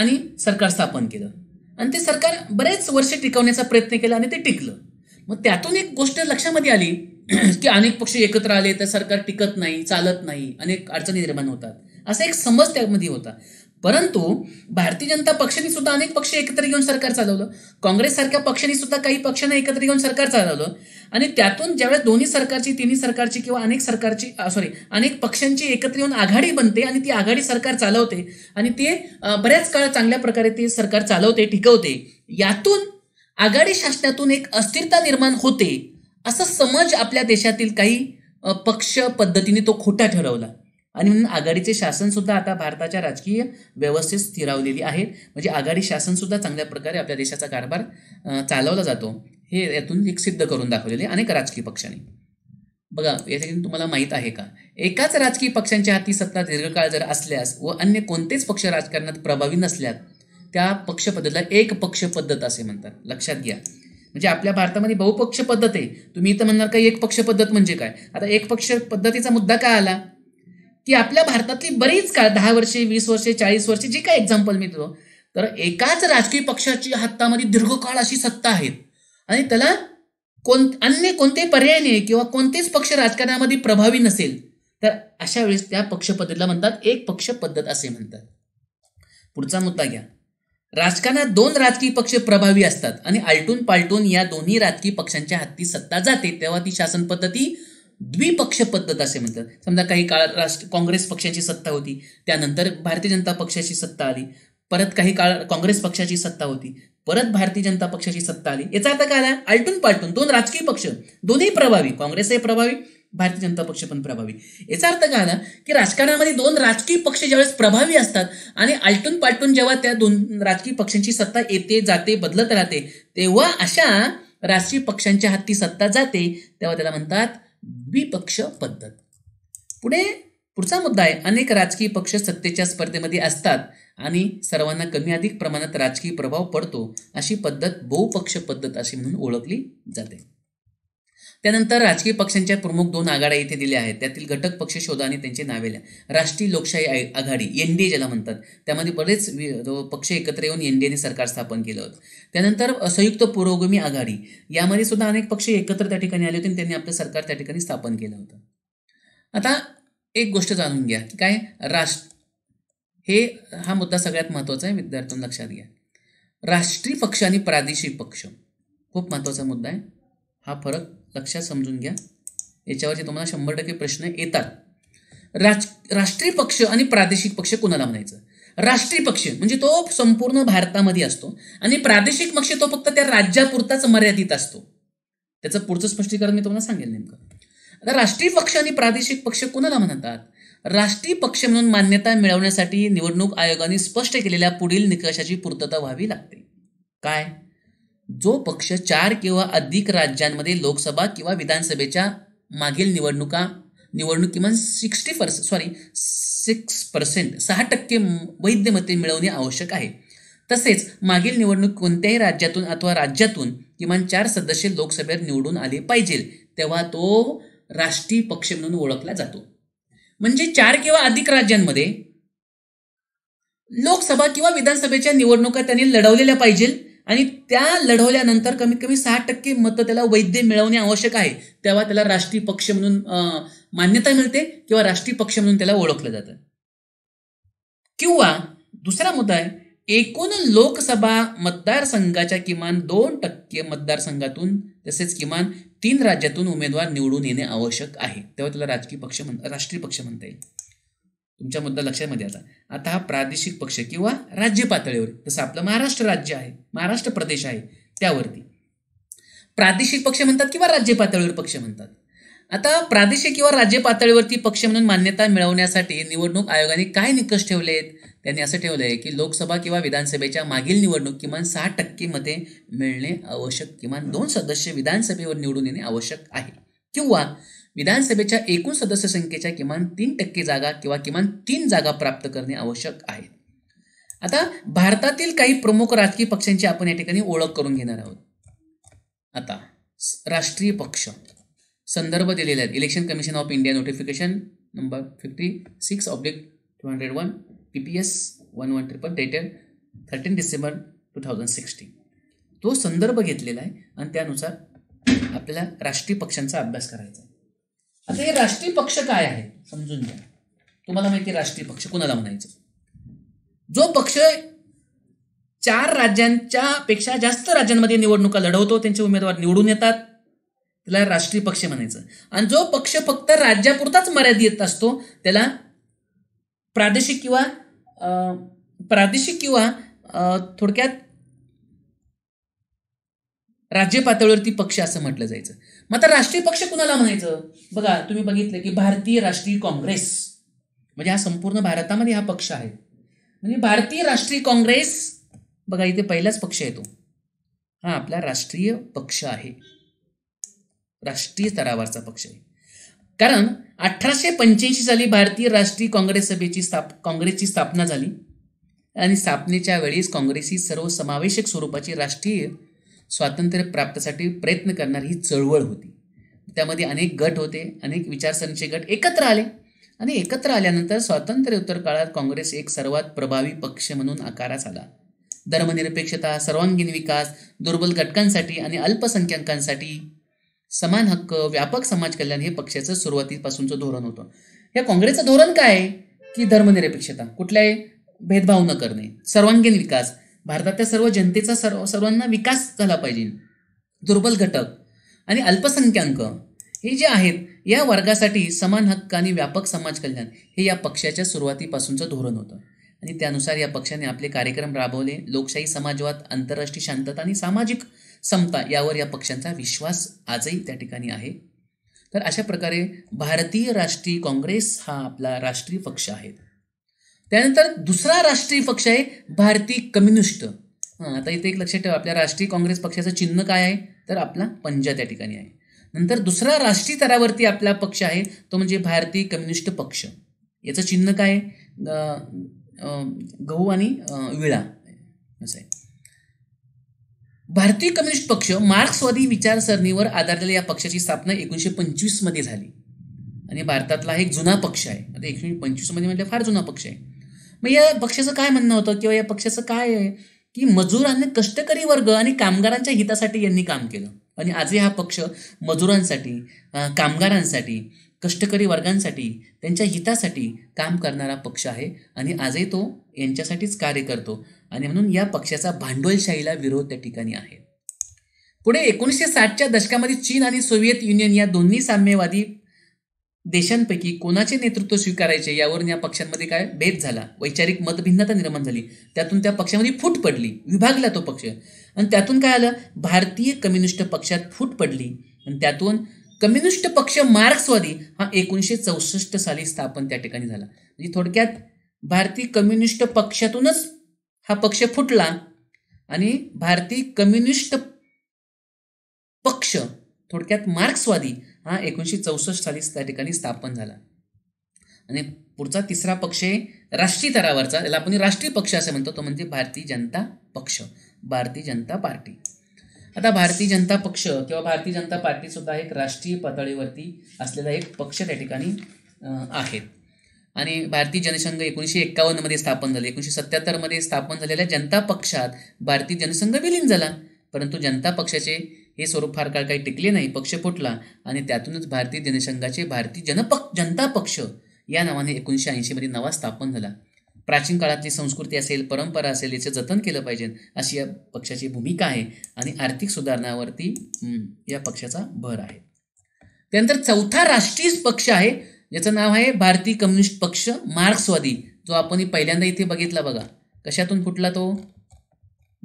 आणि सरकार स्थापन केलं आणि ते सरकार बरेच वर्ष टिकवण्याचा प्रयत्न केला आणि ते टिकलं मग त्यातून एक गोष्ट लक्षामध्ये आली की अनेक पक्ष एकत्र आले तर सरकार टिकत नाही चालत नाही अनेक अडचणी निर्माण होतात असा एक समज त्यामध्ये होता परंतु भारतीय जनता पक्षाने सुद्धा अनेक पक्ष एकत्र घेऊन सरकार चालवलं काँग्रेससारख्या पक्षांनी सुद्धा काही पक्षांना एकत्र घेऊन सरकार चालवलं आणि त्यातून ज्यावेळेस दोन्ही सरकारची तिन्ही सरकारची किंवा अनेक सरकारची सॉरी अनेक पक्षांची एकत्र येऊन आघाडी बनते आणि ती आघाडी सरकार चालवते आणि ते बऱ्याच काळ चांगल्या प्रकारे ते सरकार चालवते टिकवते यातून आघाडी शासनातून एक अस्थिरता निर्माण होते असा समज आपल्या देशातील काही पक्ष पद्धतीने तो खोटा ठरवला आणि म्हणून आघाडीचे शासन सुद्धा आता भारताच्या राजकीय व्यवस्थेत स्थिरावलेली आहे म्हणजे आघाडी शासन सुद्धा चांगल्या प्रकारे आपल्या देशाचा कारभार चालवला जातो हे यातून एक सिद्ध करून दाखवलेले अनेक राजकीय पक्षांनी बघा यासाठी तुम्हाला माहीत आहे का एकाच राजकीय पक्षांच्या हाती सत्ता दीर्घकाळ जर असल्यास व अन्य कोणतेच पक्ष राजकारणात प्रभावी नसल्यात त्या पक्षपद्धतीला एक पक्ष पद्धत असे म्हणतात लक्षात घ्या म्हणजे आपल्या भारतामध्ये बहुपक्ष पद्धत आहे तुम्ही तर म्हणणार का एक पक्ष पद्धत म्हणजे काय आता एक पक्ष पद्धतीचा मुद्दा काय आला की आपल्या भारतातली बरीच काळ दहा वर्षे वीस वर्षे चाळीस वर्षे जी काय एक्झाम्पल मी देतो तर एकाच राजकीय पक्षाची हातामध्ये दीर्घकाळ अशी सत्ता आहे आणि त्याला कोण अन्य कोणते पर्याय नाही किंवा कोणतेच पक्ष राजकारणामध्ये प्रभावी नसेल तर अशा वेळेस त्या पक्षपद्धतीला म्हणतात एक पक्ष पद्धत असे म्हणतात पुढचा मुद्दा घ्या राजकारणात दोन राजकीय पक्ष प्रभावी असतात आणि आलटून पालटून या दोन्ही राजकीय पक्षांच्या हाती सत्ता जाते तेव्हा ती शासन पद्धती द्विपक्ष पद्धत असे म्हणतात समजा काही काळात राष्ट्र काँग्रेस पक्षाची सत्ता होती त्यानंतर भारतीय जनता पक्षाची सत्ता आली परत काही काळ काँग्रेस पक्षाची सत्ता होती परत भारतीय जनता पक्षाची सत्ता आली याचा आता काय आला आलटून पालटून दोन राजकीय पक्ष दोन्ही प्रभावी काँग्रेसही प्रभावी भारतीय जनता पक्ष पण प्रभावी याचा अर्थ काय ना की राजकारणामध्ये दोन राजकीय पक्ष ज्यावेळेस प्रभावी असतात आणि आलटून पालटून जेव्हा त्या दोन राजकीय पक्षांची सत्ता येते जाते बदलत राहते तेव्हा अशा राजकीय पक्षांच्या हाती सत्ता जाते तेव्हा त्याला म्हणतात द्विपक्ष पद्धत पुढे पुढचा मुद्दा आहे अनेक राजकीय पक्ष सत्तेच्या स्पर्धेमध्ये असतात आणि सर्वांना कमी अधिक प्रमाणात राजकीय प्रभाव पडतो अशी पद्धत बहुपक्ष पद्धत अशी म्हणून ओळखली जाते त्यानंतर राजकीय पक्षांच्या प्रमुख दोन आघाड्या इथे दिल्या आहेत त्यातील घटक पक्ष शोधा आणि त्यांची नावे लिहा राष्ट्रीय लोकशाही आघाडी एन डी ए ज्याला म्हणतात त्यामध्ये बरेच पक्ष एकत्र येऊन एन डी एने सरकार स्थापन केलं होतं त्यानंतर संयुक्त पुरोगमी आघाडी यामध्ये सुद्धा अनेक पक्ष एकत्र त्या ठिकाणी आले होते आणि त्यांनी आपलं सरकार त्या ठिकाणी स्थापन केलं होतं आता एक गोष्ट जाणून घ्या की काय राष्ट्र हे हा मुद्दा सगळ्यात महत्त्वाचा आहे विद्यार्थ्यांना लक्षात घ्या राष्ट्रीय पक्ष आणि प्रादेशिक पक्ष खूप महत्त्वाचा मुद्दा आहे हा फरक लक्षात समजून घ्या याच्यावरती तुम्हाला शंभर टक्के प्रश्न येतात राज राष्ट्रीय पक्ष आणि प्रादेशिक पक्ष कोणाला म्हणायचं राष्ट्रीय पक्ष म्हणजे तो संपूर्ण भारतामध्ये असतो आणि प्रादेशिक पक्ष तो फक्त त्या राज्यापुरताच मर्यादित असतो त्याचं पुढचं स्पष्टीकरण मी तुम्हाला सांगेल नेमकं आता राष्ट्रीय पक्ष आणि प्रादेशिक पक्ष कोणाला म्हणतात राष्ट्रीय पक्ष म्हणून मान्यता मिळवण्यासाठी निवडणूक आयोगाने स्पष्ट केलेल्या पुढील निकषाची पूर्तता व्हावी लागते काय जो पक्ष चार किंवा अधिक राज्यांमध्ये लोकसभा किंवा विधानसभेच्या मागील निवडणुका निवडणूक किमान sixty percent sorry six percent सहा टक्के वैध मते मिळवणे आवश्यक आहे तसेच मागील निवडणूक कोणत्याही राज्यातून अथवा राज्यातून किमान चार सदस्य लोकसभेवर निवडून आले पाहिजे तेव्हा तो राष्ट्रीय पक्ष म्हणून ओळखला जातो म्हणजे चार किंवा अधिक राज्यांमध्ये लोकसभा किंवा विधानसभेच्या निवडणुका त्यांनी लढवलेल्या पाहिजे आणि त्या लढवल्यानंतर कमीत कमी सहा टक्के मतं त्याला वैद्य मिळवणे आवश्यक आहे तेव्हा त्याला राष्ट्रीय पक्ष म्हणून मान्यता मिळते किंवा राष्ट्रीय पक्ष म्हणून त्याला ओळखलं जातं किंवा दुसरा मुद्दा आहे एकूण लोकसभा मतदारसंघाच्या किमान दोन टक्के मतदारसंघातून तसेच किमान तीन राज्यातून उमेदवार निवडून येणे आवश्यक आहे तेव्हा त्याला राजकीय पक्ष म्हण राष्ट्रीय पक्ष म्हणता येईल तुमच्या मुद्दा लक्षात मध्ये आता आता हा प्रादेशिक पक्ष किंवा राज्य पातळीवर जसं आपलं महाराष्ट्र राज्य आहे महाराष्ट्र प्रदेश आहे त्यावरती प्रादेशिक पक्ष म्हणतात किंवा राज्य पातळीवर पक्ष म्हणतात आता प्रादेशिक किंवा राज्य पातळीवरती पक्ष म्हणून मान्यता मिळवण्यासाठी निवडणूक आयोगाने काय निकष ठेवले आहेत त्यांनी असं ठेवलं आहे की लोकसभा किंवा विधानसभेच्या मागील निवडणूक किमान सहा टक्के मते मिळणे आवश्यक किमान दोन सदस्य विधानसभेवर निवडून येणे आवश्यक आहे किंवा विधानसभेच्या एकूण सदस्य संख्येच्या किमान तीन टक्के जागा किंवा किमान तीन जागा प्राप्त करणे आवश्यक आहे आता भारतातील काही प्रमुख राजकीय पक्षांची आपण या ठिकाणी ओळख करून घेणार आहोत आता राष्ट्रीय पक्ष संदर्भ दिलेले आहेत election commission of India notification number fifty six object two hundred one P P S one one triple dated thirteen December two thousand sixteen तो संदर्भ घेतलेला आहे आणि त्यानुसार आपल्याला राष्ट्रीय पक्षांचा अभ्यास करायचा आहे आता हे राष्ट्रीय पक्ष काय आहे समजून घ्या तुम्हाला माहिती राष्ट्रीय पक्ष कुणाला म्हणायचं जो पक्ष चार राज्यांच्या पेक्षा जास्त राज्यांमध्ये निवडणुका लढवतो त्यांचे उमेदवार निवडून येतात त्याला राष्ट्रीय पक्ष म्हणायचं आणि जो पक्ष फक्त राज्यापुरताच मर्यादित असतो त्याला प्रादेशिक किंवा प्रादेशिक किंवा थोडक्यात राज्य पातळीवरती पक्ष असं म्हटलं जायचं मग आता राष्ट्रीय पक्ष कुणाला म्हणायचं बघा तुम्ही बघितलं की भारतीय राष्ट्रीय काँग्रेस म्हणजे हा संपूर्ण भारतामध्ये हा पक्ष आहे म्हणजे भारतीय राष्ट्रीय काँग्रेस बघा इथे पहिलाच पक्ष येतो हा आपला राष्ट्रीय पक्ष आहे राष्ट्रीय स्तरावरचा पक्ष आहे कारण अठराशे पंच्याऐंशी साली भारतीय राष्ट्रीय काँग्रेस सभेची स्थाप काँग्रेसची स्थापना झाली आणि स्थापनेच्या वेळेस काँग्रेस ही सर्वसमावेशक स्वरूपाची राष्ट्रीय स्वातंत्र्य स्वातंत्र्यप्राप्तीसाठी प्रयत्न करणारी ही चळवळ होती त्यामध्ये अनेक गट होते अनेक विचारसरणीचे गट एकत्र आले आणि एकत्र आल्यानंतर स्वातंत्र्य उत्तर काळात काँग्रेस एक सर्वात प्रभावी पक्ष म्हणून आकारास आला धर्मनिरपेक्षता सर्वांगीण विकास दुर्बल घटकांसाठी आणि अल्पसंख्याकांसाठी समान हक्क व्यापक समाज कल्याण हे पक्षाचं सुरुवातीपासूनचं धोरण होतं या काँग्रेसचं धोरण काय आहे की धर्मनिरपेक्षता कुठल्याही भेदभाव न करणे सर्वांगीण विकास भारतातल्या सर्व जनतेचा सर्व सर्वांना विकास झाला पाहिजे दुर्बल घटक आणि अल्पसंख्याक हे जे आहेत या वर्गासाठी समान हक्क आणि व्यापक समाज कल्याण हे या पक्षाच्या सुरुवातीपासूनचं धोरण होतं आणि त्यानुसार या पक्षाने आपले कार्यक्रम राबवले लोकशाही समाजवाद आंतरराष्ट्रीय शांतता आणि सामाजिक समता यावर या पक्षांचा विश्वास आजही त्या ठिकाणी आहे तर अशा प्रकारे भारतीय राष्ट्रीय काँग्रेस हा आपला राष्ट्रीय पक्ष आहे त्यानंतर दुसरा राष्ट्रीय पक्ष आहे भारतीय कम्युनिस्ट हां आता इथे एक लक्षात ठेवा आपल्या राष्ट्रीय काँग्रेस पक्षाचं चिन्ह काय आहे तर आपला पंजा त्या ठिकाणी आहे नंतर दुसरा राष्ट्रीय स्तरावरती आपला पक्ष आहे तो म्हणजे भारतीय कम्युनिस्ट पक्ष याचं चिन्ह काय गहू आणि विळा असं आहे भारतीय कम्युनिस्ट पक्ष मार्क्सवादी विचारसरणीवर आधारलेल्या या पक्षाची स्थापना एकोणीसशे पंचवीसमध्ये झाली आणि भारतातला एक जुना पक्ष आहे आता एकोणीसशे पंचवीसमध्ये म्हणजे फार जुना पक्ष आहे मग या पक्षाचं काय म्हणणं होतं किंवा या पक्षाचं काय आहे की मजूर आणि कष्टकरी वर्ग आणि कामगारांच्या हितासाठी यांनी काम केलं आणि आजही हा पक्ष मजुरांसाठी कामगारांसाठी कष्टकरी वर्गांसाठी त्यांच्या हितासाठी काम करणारा पक्ष आहे आणि आजही तो यांच्यासाठीच कार्य करतो आणि म्हणून या पक्षाचा भांडवलशाहीला विरोध त्या ठिकाणी आहे पुढे एकोणीसशे साठच्या दशकामध्ये चीन आणि सोव्हिएत युनियन या दोन्ही साम्यवादी देशांपैकी कोणाचे नेतृत्व स्वीकारायचे यावरून या पक्षांमध्ये काय भेद झाला वैचारिक मतभिन्नता निर्माण झाली त्यातून त्या पक्षामध्ये फूट पडली विभागला तो पक्ष आणि त्यातून काय आलं भारतीय कम्युनिस्ट पक्षात फूट पडली आणि त्यातून कम्युनिस्ट पक्ष मार्क्सवादी हा एकोणीसशे चौसष्ट साली स्थापन त्या ठिकाणी झाला म्हणजे थोडक्यात भारतीय कम्युनिस्ट पक्षातूनच हा पक्ष फुटला आणि भारतीय कम्युनिस्ट पक्ष थोडक्यात मार्क्सवादी हा एकोणीसशे चौसष्ट साली त्या ठिकाणी स्थापन झाला आणि पुढचा तिसरा पक्ष आहे राष्ट्रीय तरावरचा त्याला आपण राष्ट्रीय पक्ष असे म्हणतो तो म्हणजे भारतीय जनता पक्ष भारतीय जनता पार्टी आता भारतीय जनता पक्ष किंवा भारतीय जनता पार्टीसुद्धा एक राष्ट्रीय पातळीवरती असलेला एक पक्ष त्या ठिकाणी आहेत आणि भारतीय जनसंघ एकोणीसशे एक्कावन्नमध्ये स्थापन झाले एकोणीसशे सत्याहत्तरमध्ये स्थापन झालेल्या जनता पक्षात भारतीय जनसंघ विलीन झाला परंतु जनता पक्षाचे हे स्वरूप फार काळ काही टिकले नाही पक्ष फुटला आणि त्यातूनच भारतीय जनसंघाचे भारतीय जनपक्ष जनता पक्ष या नावाने एकोणीसशे ऐंशीमध्ये नवा स्थापन झाला प्राचीन काळातली संस्कृती असेल परंपरा असेल याचं जतन केलं पाहिजे अशी या पक्षाची भूमिका आहे आणि आर्थिक सुधारणावरती या पक्षाचा भर आहे त्यानंतर चौथा राष्ट्रीय पक्ष आहे ज्याचं नाव आहे भारतीय कम्युनिस्ट पक्ष मार्क्सवादी जो आपण पहिल्यांदा इथे बघितला बघा कशातून फुटला तो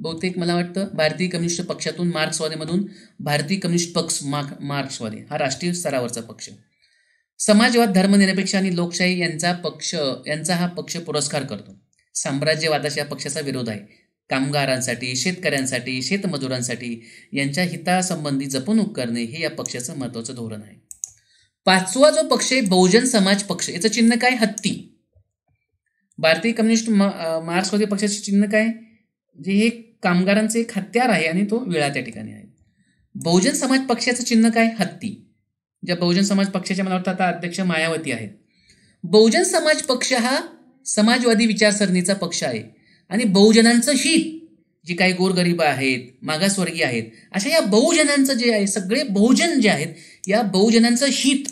बहुतेक मला वाटतं भारतीय कम्युनिस्ट पक्षातून मार्क्सवादीमधून भारतीय कम्युनिस्ट पक्ष मार्क मार्क्सवादी हा राष्ट्रीय स्तरावरचा पक्ष समाजवाद धर्मनिरपेक्ष आणि लोकशाही यांचा पक्ष यांचा हा पक्ष पुरस्कार करतो साम्राज्यवादाच्या पक्षाचा विरोध आहे कामगारांसाठी शेतकऱ्यांसाठी शेतमजुरांसाठी यांच्या हितासंबंधी जपणूक करणे हे या पक्षाचं महत्त्वाचं धोरण आहे पाचवा जो पक्ष आहे बहुजन समाज पक्ष याचं चिन्ह काय हत्ती भारतीय कम्युनिस्ट मार्क्सवादी पक्षाचं चिन्ह काय जे हे कामगारांचे एक हत्यार आहे आणि तो विळा त्या ठिकाणी आहे बहुजन समाज पक्षाचं चिन्ह काय हत्ती ज्या बहुजन समाज पक्षाच्या मला वाटतं आता अध्यक्ष मायावती आहेत बहुजन समाज पक्ष हा समाजवादी विचारसरणीचा पक्ष आहे आणि बहुजनांचं हित जे काही गोरगरीब आहेत मागासवर्गीय आहेत अशा या बहुजनांचं जे आहे सगळे बहुजन जे आहेत या बहुजनांचं हित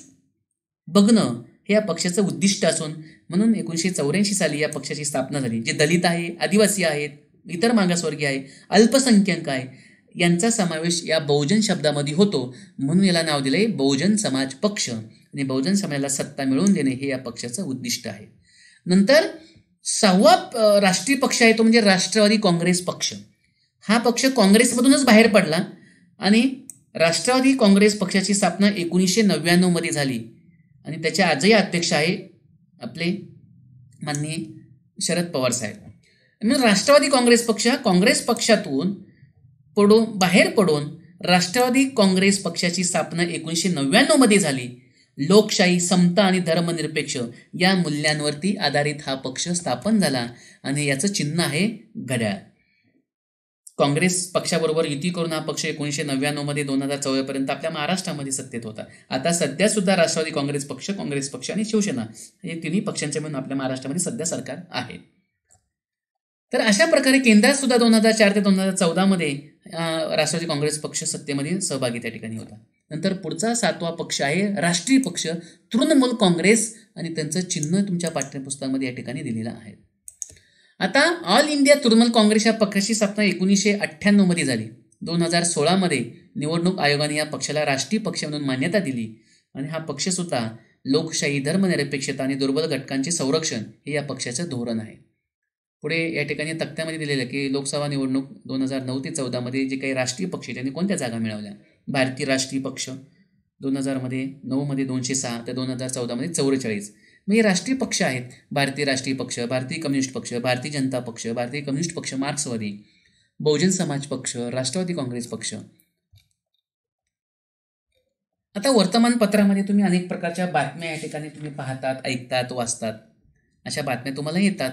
बघणं हे या पक्षाचं उद्दिष्ट असून म्हणून एकोणीसशे चौऱ्याऐंशी साली या पक्षाची स्थापना झाली जे दलित आहे आदिवासी आहेत इतर मागासवर्गीय आहे अल्पसंख्याक आहे यांचा समावेश या बहुजन शब्दामध्ये होतो म्हणून याला नाव दिले बहुजन समाज पक्ष आणि बहुजन समाजाला सत्ता मिळवून देणे हे या पक्षाचं उद्दिष्ट आहे नंतर सहावा राष्ट्रीय पक्ष आहे तो म्हणजे राष्ट्रवादी काँग्रेस पक्ष हा पक्ष काँग्रेसमधूनच बाहेर पडला आणि राष्ट्रवादी काँग्रेस पक्षाची स्थापना एकोणीसशे नव्याण्णवमध्ये झाली आणि त्याचे आजही अध्यक्ष आहे आपले माननीय शरद पवार साहेब म्हणून राष्ट्रवादी काँग्रेस पक्ष हा काँग्रेस पक्षातून पडून बाहेर पडून राष्ट्रवादी काँग्रेस पक्षाची स्थापना एकोणीसशे नव्याण्णवमध्ये झाली लोकशाही समता आणि धर्मनिरपेक्ष या मूल्यांवरती आधारित हा पक्ष स्थापन झाला आणि याचं चिन्ह आहे घड्याळ काँग्रेस पक्षाबरोबर युती करून हा पक्ष एकोणीसशे नव्याण्णवमध्ये दोन हजार चौदापर्यंत आपल्या महाराष्ट्रामध्ये सत्तेत होता आता सध्या सुद्धा राष्ट्रवादी काँग्रेस पक्ष काँग्रेस पक्ष आणि शिवसेना हे तिन्ही पक्षांच्या मिळून आपल्या महाराष्ट्रामध्ये सध्या सरकार आहे तर अशा प्रकारे केंद्रात सुद्धा दोन हजार चार ते दोन हजार चौदामध्ये राष्ट्रवादी काँग्रेस पक्ष सत्तेमध्ये सहभागी त्या ठिकाणी होता नंतर पुढचा सातवा पक्ष आहे राष्ट्रीय पक्ष तृणमूल काँग्रेस आणि त्यांचं चिन्ह तुमच्या पाठ्यपुस्तकामध्ये या ठिकाणी दिलेलं आहे आता ऑल इंडिया तृणमूल काँग्रेस या पक्षाची स्थापना एकोणीसशे अठ्ठ्याण्णवमध्ये झाली दोन हजार सोळामध्ये निवडणूक आयोगाने या पक्षाला राष्ट्रीय पक्ष म्हणून मान्यता दिली आणि हा पक्षसुद्धा लोकशाही धर्मनिरपेक्षता आणि दुर्बल घटकांचे संरक्षण हे या पक्षाचं धोरण आहे पुढे या ठिकाणी तक्त्यामध्ये दिलेलं की लोकसभा निवडणूक दोन हजार नऊ ते चौदामध्ये जे काही राष्ट्रीय पक्ष त्यांनी कोणत्या जागा मिळवल्या भारतीय राष्ट्रीय पक्ष दोन हजारमध्ये नऊमध्ये दोनशे सहा तर दोन हजार चौदामध्ये चौवेचाळीस मग हे राष्ट्रीय पक्ष आहेत भारतीय राष्ट्रीय पक्ष भारतीय कम्युनिस्ट पक्ष भारतीय जनता पक्ष भारतीय कम्युनिस्ट पक्ष मार्क्सवादी बहुजन समाज पक्ष राष्ट्रवादी काँग्रेस पक्ष आता वर्तमानपत्रामध्ये तुम्ही अनेक प्रकारच्या बातम्या या ठिकाणी तुम्ही पाहतात ऐकतात वाचतात अशा बातम्या तुम्हाला येतात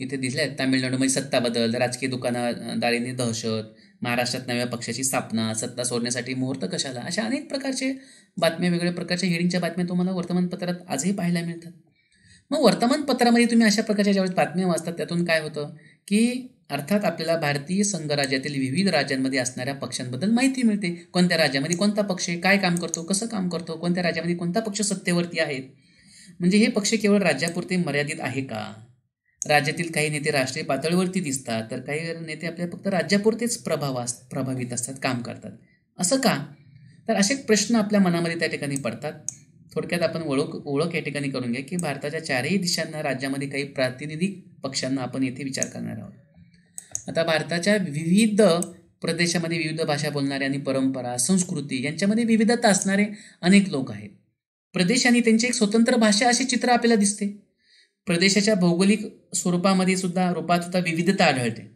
इथे दिसले आहेत तामिळनाडूमध्ये म्हणजे सत्ता बदल राजकीय दुकानादारीने दहशत महाराष्ट्रात नव्या पक्षाची स्थापना सत्ता सोडण्यासाठी मुहूर्त कशाला अशा अनेक प्रकारचे बातम्या वेगवेगळ्या प्रकारच्या हेडिंगच्या बातम्या तुम्हाला वर्तमानपत्रात आजही पाहायला मिळतात मग वर्तमानपत्रामध्ये तुम्ही अशा प्रकारच्या ज्यावेळेस बातम्या वाचतात त्यातून काय होतं की अर्थात आपल्याला भारतीय संघराज्यातील विविध राज्यांमध्ये असणाऱ्या पक्षांबद्दल माहिती मिळते कोणत्या राज्यामध्ये कोणता पक्ष आहे काय काम करतो कसं काम करतो कोणत्या राज्यामध्ये कोणता पक्ष सत्तेवरती आहेत म्हणजे हे पक्ष केवळ राज्यापुरते मर्यादित आहे का राज्यातील काही नेते राष्ट्रीय पातळीवरती दिसतात तर काही नेते आपल्या फक्त राज्यापुरतेच प्रभाव अस प्रभावित असतात काम करतात असं का तर असे प्रश्न आपल्या मनामध्ये त्या ठिकाणी पडतात थोडक्यात आपण ओळख ओळख या ठिकाणी करून घ्या की भारताच्या चारही दिशांना राज्यामध्ये काही प्रातिनिधिक पक्षांना आपण येथे विचार करणार आहोत आता भारताच्या विविध प्रदेशामध्ये विविध भाषा बोलणारे आणि परंपरा संस्कृती यांच्यामध्ये विविधता असणारे अनेक लोक आहेत प्रदेश आणि त्यांची एक स्वतंत्र भाषा असे चित्र आपल्याला दिसते प्रदेशाच्या भौगोलिक स्वरूपामध्ये सुद्धा रूपात सुद्धा विविधता आढळते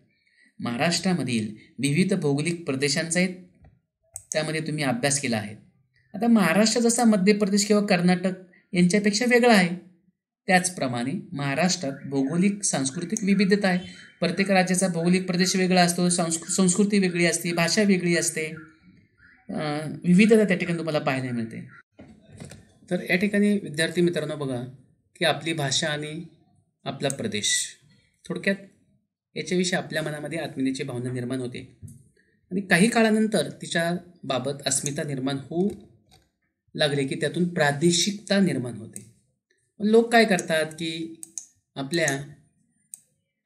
महाराष्ट्रामधील विविध भौगोलिक प्रदेशांचा त्यामध्ये तुम्ही अभ्यास केला आहे आता महाराष्ट्र जसा मध्य प्रदेश किंवा कर्नाटक यांच्यापेक्षा वेगळा आहे त्याचप्रमाणे महाराष्ट्रात भौगोलिक सांस्कृतिक विविधता आहे प्रत्येक राज्याचा भौगोलिक प्रदेश वेगळा असतो संस्कृ संस्कृती वेगळी असते भाषा वेगळी असते विविधता त्या ठिकाणी तुम्हाला पाहायला मिळते तर या ठिकाणी विद्यार्थी मित्रांनो बघा की आपली भाषा आणि आपला प्रदेश थोडक्यात याच्याविषयी आपल्या मनामध्ये आत्मीयतेची भावना निर्माण होते आणि काही काळानंतर तिच्या बाबत अस्मिता निर्माण होऊ लागले की त्यातून प्रादेशिकता निर्माण होते लोक काय करतात की आपल्या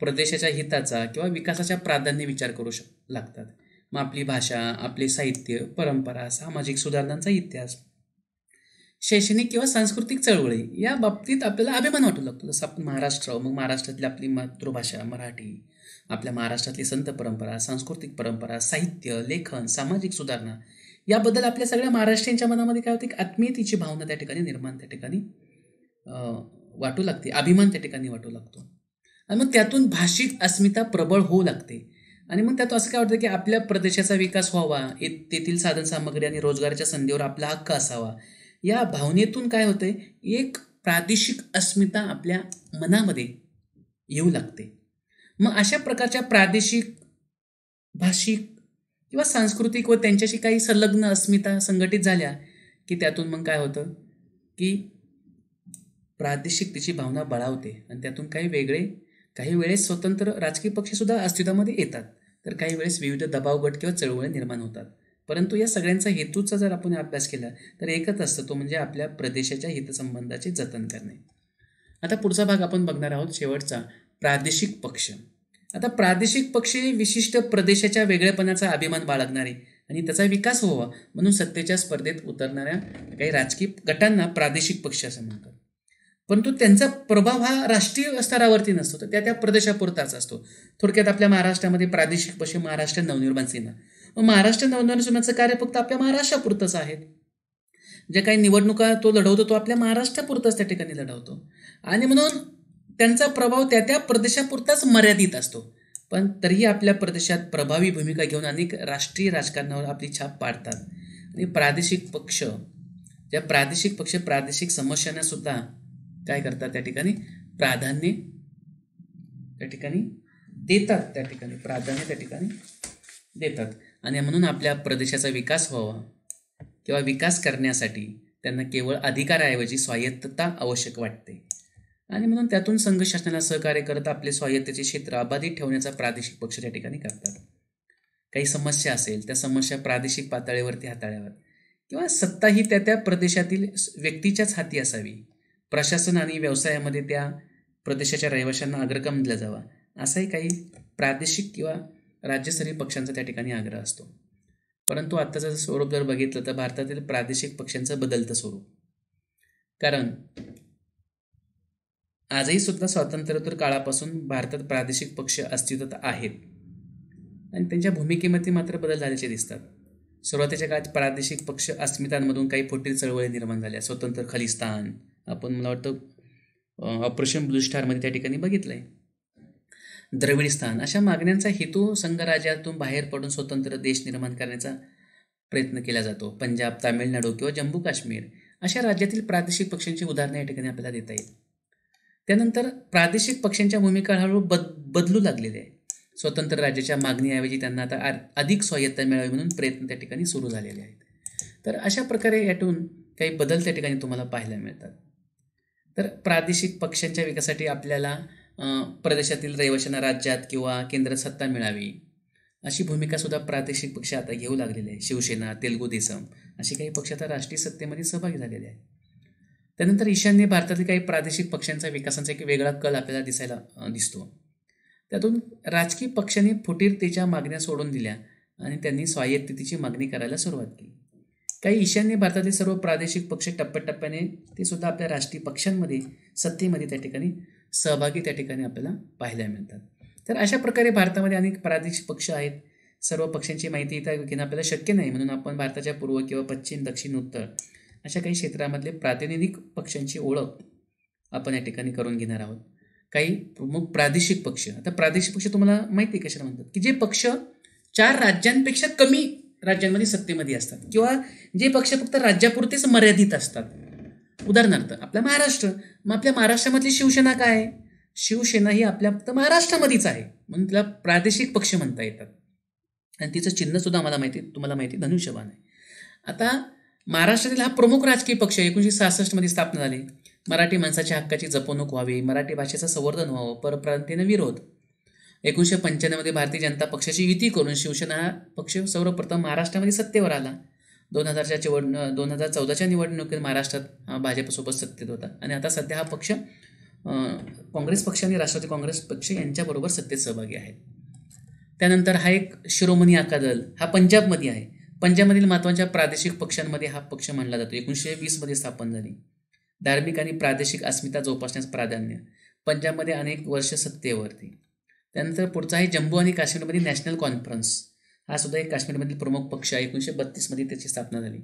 प्रदेशाच्या हिताचा किंवा विकासाच्या प्राधान्य विचार करू शक लागतात मग आपली भाषा आपले साहित्य परंपरा सामाजिक सुधारणांचा इतिहास शैक्षणिक किंवा सांस्कृतिक चळवळी या बाबतीत आपल्याला अभिमान वाटू लागतो जसं आपण महाराष्ट्र मग महाराष्ट्रातली आपली मातृभाषा मराठी आपल्या महाराष्ट्रातली संत परंपरा सांस्कृतिक परंपरा साहित्य लेखन सामाजिक सुधारणा याबद्दल आपल्या सगळ्या महाराष्ट्रीयांच्या मनामध्ये काय होते आत्मीयतेची भावना त्या ठिकाणी निर्माण त्या ठिकाणी वाटू लागते अभिमान त्या ठिकाणी वाटू लागतो आणि मग त्यातून भाषिक अस्मिता प्रबळ होऊ लागते आणि मग त्यात असं काय वाटतं की आपल्या प्रदेशाचा विकास व्हावा तेथील साधनसामग्री आणि रोजगाराच्या संधीवर आपला हक्क असावा या भावनेतून काय होतंय एक प्रादेशिक अस्मिता आपल्या मनामध्ये येऊ लागते मग अशा प्रकारच्या प्रादेशिक भाषिक किंवा सांस्कृतिक व त्यांच्याशी काही संलग्न अस्मिता संघटित झाल्या की त्यातून मग काय होतं की प्रादेशिक तिची भावना बळावते आणि त्यातून काही वेगळे काही वेळेस स्वतंत्र राजकीय पक्षसुद्धा अस्तित्वामध्ये येतात तर काही वेळेस विविध दबावगट किंवा चळवळ निर्माण होतात परंतु या सगळ्यांचा हेतूचा जर आपण अभ्यास केला तर एकच असतो तो म्हणजे आपल्या प्रदेशाच्या हितसंबंधाचे जतन करणे आता पुढचा भाग आपण बघणार आहोत शेवटचा प्रादेशिक पक्ष आता प्रादेशिक पक्ष हे विशिष्ट प्रदेशाच्या वेगळेपणाचा अभिमान बाळगणारे आणि त्याचा विकास व्हावा म्हणून सत्तेच्या स्पर्धेत उतरणाऱ्या काही राजकीय गटांना प्रादेशिक पक्ष असं म्हणतात परंतु त्यांचा प्रभाव हा राष्ट्रीय स्तरावरती नसतो तर त्या त्या प्रदेशापुरताच असतो थोडक्यात आपल्या महाराष्ट्रामध्ये प्रादेशिक पक्ष महाराष्ट्र नवनिर्माण सेना मग महाराष्ट्र नवनिर्माणाचं कार्य फक्त आपल्या महाराष्ट्रापुरतंच आहे जे काही निवडणुका तो लढवतो तो आपल्या महाराष्ट्रापुरताच त्या ठिकाणी लढवतो आणि म्हणून त्यांचा प्रभाव त्या त्या प्रदेशापुरताच मर्यादित असतो पण तरीही आपल्या प्रदेशात प्रभावी भूमिका घेऊन अनेक राष्ट्रीय राजकारणावर आपली छाप पाडतात आणि प्रादेशिक पक्ष ज्या प्रादेशिक पक्ष प्रादेशिक समस्यांना सुद्धा काय करतात त्या ठिकाणी प्राधान्य त्या ठिकाणी देतात त्या ठिकाणी प्राधान्य त्या ठिकाणी देतात आणि म्हणून आपल्या प्रदेशाचा विकास व्हावा किंवा विकास करण्यासाठी त्यांना केवळ अधिकाराऐवजी स्वायत्तता आवश्यक वाटते आणि म्हणून त्यातून संघ शासनाला सहकार्य करत आपले स्वायत्तेचे क्षेत्र अबाधित ठेवण्याचा प्रादेशिक पक्ष त्या ठिकाणी करतात काही समस्या असेल त्या समस्या प्रादेशिक पातळीवरती हाताळाव्यात किंवा सत्ता ही त्या त्या प्रदेशातील व्यक्तीच्याच हाती असावी प्रशासन आणि व्यवसायामध्ये त्या प्रदेशाच्या रहिवाशांना अग्रक्रम दिला जावा असाही काही प्रादेशिक किंवा राज्यस्तरीय पक्षांचा त्या ठिकाणी आग्रह असतो परंतु आत्ताचं स्वरूप जर बघितलं तर भारतातील प्रादेशिक पक्षांचं बदलतं स्वरूप कारण आजही सुद्धा स्वातंत्र्योत्तर काळापासून भारतात प्रादेशिक पक्ष अस्तित्वात आहेत आणि त्यांच्या भूमिकेमध्ये मात्र बदल झाल्याचे दिसतात सुरुवातीच्या काळात प्रादेशिक पक्ष अस्मितांमधून काही फुटील चळवळी निर्माण झाल्या स्वतंत्र खलिस्तान आपण मला वाटतं ऑपरेशन ब्लू स्टारमध्ये त्या ठिकाणी बघितलं आहे द्रविडस्थान अशा मागण्यांचा हेतू संघराज्यातून बाहेर पडून स्वतंत्र देश निर्माण करण्याचा प्रयत्न केला जातो पंजाब तामिळनाडू किंवा जम्मू काश्मीर अशा राज्यातील प्रादेशिक पक्षांची उदाहरणं या ठिकाणी आपल्याला देता येईल त्यानंतर प्रादेशिक पक्षांच्या भूमिका हळूहळू बद बदलू लागलेल्या आहे स्वतंत्र राज्याच्या मागणीऐवजी त्यांना आता अधिक स्वायत्ता मिळावी म्हणून प्रयत्न त्या ठिकाणी सुरू झालेले आहेत तर अशा प्रकारे यातून काही बदल त्या ठिकाणी तुम्हाला पाहायला मिळतात तर प्रादेशिक पक्षांच्या विकासासाठी आपल्याला प्रदेशातील रहिवाशांना राज्यात किंवा केंद्रात सत्ता मिळावी अशी भूमिका सुद्धा प्रादेशिक पक्ष आता घेऊ लागलेले आहे शिवसेना तेलगू देसम असे काही पक्ष आता राष्ट्रीय सत्तेमध्ये सहभागी झालेले आहेत त्यानंतर ईशान्य भारतातील काही प्रादेशिक पक्षांचा विकासाचा एक वेगळा कल आपल्याला दिसायला दिसतो त्यातून राजकीय पक्षांनी फुटीरतेच्या मागण्या सोडून दिल्या आणि त्यांनी स्वायत्ततेची मागणी करायला सुरुवात केली काही ईशान्य भारतातील सर्व प्रादेशिक पक्ष टप्प्याटप्प्याने ते सुद्धा आपल्या राष्ट्रीय पक्षांमध्ये सत्तेमध्ये त्या ठिकाणी सहभागी त्या ठिकाणी आपल्याला पाहायला मिळतात तर अशा प्रकारे भारतामध्ये अनेक प्रादेशिक पक्ष आहेत सर्व पक्षांची माहिती इथं घेणं आपल्याला शक्य नाही म्हणून आपण भारताच्या पूर्व किंवा पश्चिम दक्षिण उत्तर अशा काही क्षेत्रामधले प्रातिनिधिक पक्षांची ओळख आपण या ठिकाणी करून घेणार आहोत काही प्रमुख प्रादेशिक पक्ष आता प्रादेशिक पक्ष तुम्हाला माहिती आहे कशाला म्हणतात की जे पक्ष चार राज्यांपेक्षा कमी राज्यांमध्ये सत्तेमध्ये असतात किंवा जे पक्ष फक्त राज्यापुरतेच मर्यादित असतात उदाहरणार्थ आपला महाराष्ट्र मग आपल्या महाराष्ट्रामधली शिवसेना काय आहे शिवसेना ही आपल्या फक्त महाराष्ट्रामध्येच आहे म्हणून तिला प्रादेशिक पक्ष म्हणता येतात आणि तिचं चिन्हसुद्धा आम्हाला माहिती तुम्हाला माहिती धनुष्यबाण आहे आता महाराष्ट्रातील हा प्रमुख राजकीय पक्ष एकोणीसशे सहासष्टमध्ये स्थापना झाली मराठी माणसाच्या हक्काची जपवणूक व्हावी मराठी भाषेचं संवर्धन व्हावं परप्रांतीनं विरोध एकोणीसशे पंच्याण्णवमध्ये भारतीय जनता पक्षाची युती करून शिवसेना हा पक्ष सर्वप्रथम महाराष्ट्रामध्ये सत्तेवर आला दोन हजारच्या निवड दोन हजार चौदाच्या निवडणुकीत महाराष्ट्रात भाजपसोबत सत्तेत होता आणि आता सध्या हा पक्ष काँग्रेस पक्ष आणि राष्ट्रवादी काँग्रेस पक्ष यांच्याबरोबर सत्तेत सहभागी आहेत त्यानंतर हा एक शिरोमणी अकादल हा पंजाबमध्ये आहे पंजाबमधील महत्त्वाच्या प्रादेशिक पक्षांमध्ये हा पक्ष मानला जातो एकोणीसशे वीसमध्ये स्थापन झाली धार्मिक आणि प्रादेशिक अस्मिता जोपासण्यास प्राधान्य पंजाबमध्ये अनेक वर्ष सत्तेवरती त्यानंतर पुढचा आहे जम्मू आणि काश्मीरमध्ये नॅशनल कॉन्फरन्स हा सुद्धा एक काश्मीरमधील प्रमुख पक्ष आहे एकोणीसशे बत्तीसमध्ये त्याची स्थापना झाली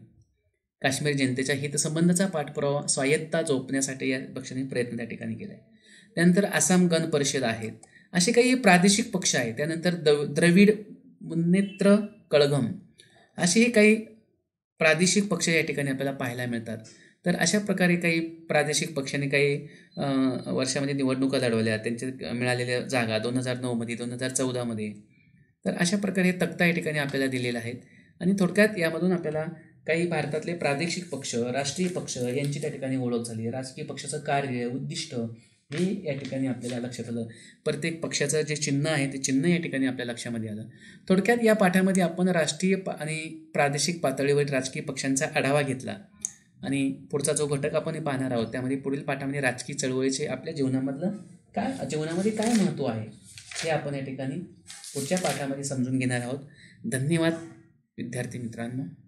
काश्मीर जनतेच्या हितसंबंधाचा पाठपुरावा स्वायत्ता जोपण्यासाठी या पक्षाने प्रयत्न त्या ठिकाणी केला आहे त्यानंतर आसाम गण परिषद आहेत असे काही प्रादेशिक पक्ष आहेत त्यानंतर द्रविड मुन्नेत्र कळघम असेही काही प्रादेशिक पक्ष या ठिकाणी आपल्याला पाहायला मिळतात तर अशा प्रकारे काही प्रादेशिक पक्षाने काही वर्षामध्ये निवडणुका लढवल्या त्यांच्या मिळालेल्या जागा दोन हजार नऊमध्ये दोन हजार चौदामध्ये तर अशा प्रकारे तक्ता या ठिकाणी आपल्याला दिलेल्या आहेत आणि थोडक्यात यामधून आपल्याला काही भारतातले प्रादेशिक पक्ष राष्ट्रीय पक्ष यांची त्या ठिकाणी ओळख झाली राजकीय पक्षाचं कार्य उद्दिष्ट हे या ठिकाणी आपल्याला लक्षात आलं प्रत्येक पक्षाचं जे चिन्ह आहे ते चिन्ह या ठिकाणी आपल्या लक्षामध्ये आलं थोडक्यात या पाठामध्ये आपण राष्ट्रीय आणि प्रादेशिक पातळीवरील राजकीय पक्षांचा आढावा घेतला आणि पुढचा जो घटक आपण पाहणार आहोत त्यामध्ये पुढील पाठामध्ये राजकीय चळवळीचे आपल्या जीवनामधलं काय जीवनामध्ये काय महत्त्व आहे हे आपण या ठिकाणी पुढच्या पाठामध्ये समजून घेणार आहोत धन्यवाद विद्यार्थी मित्रांनो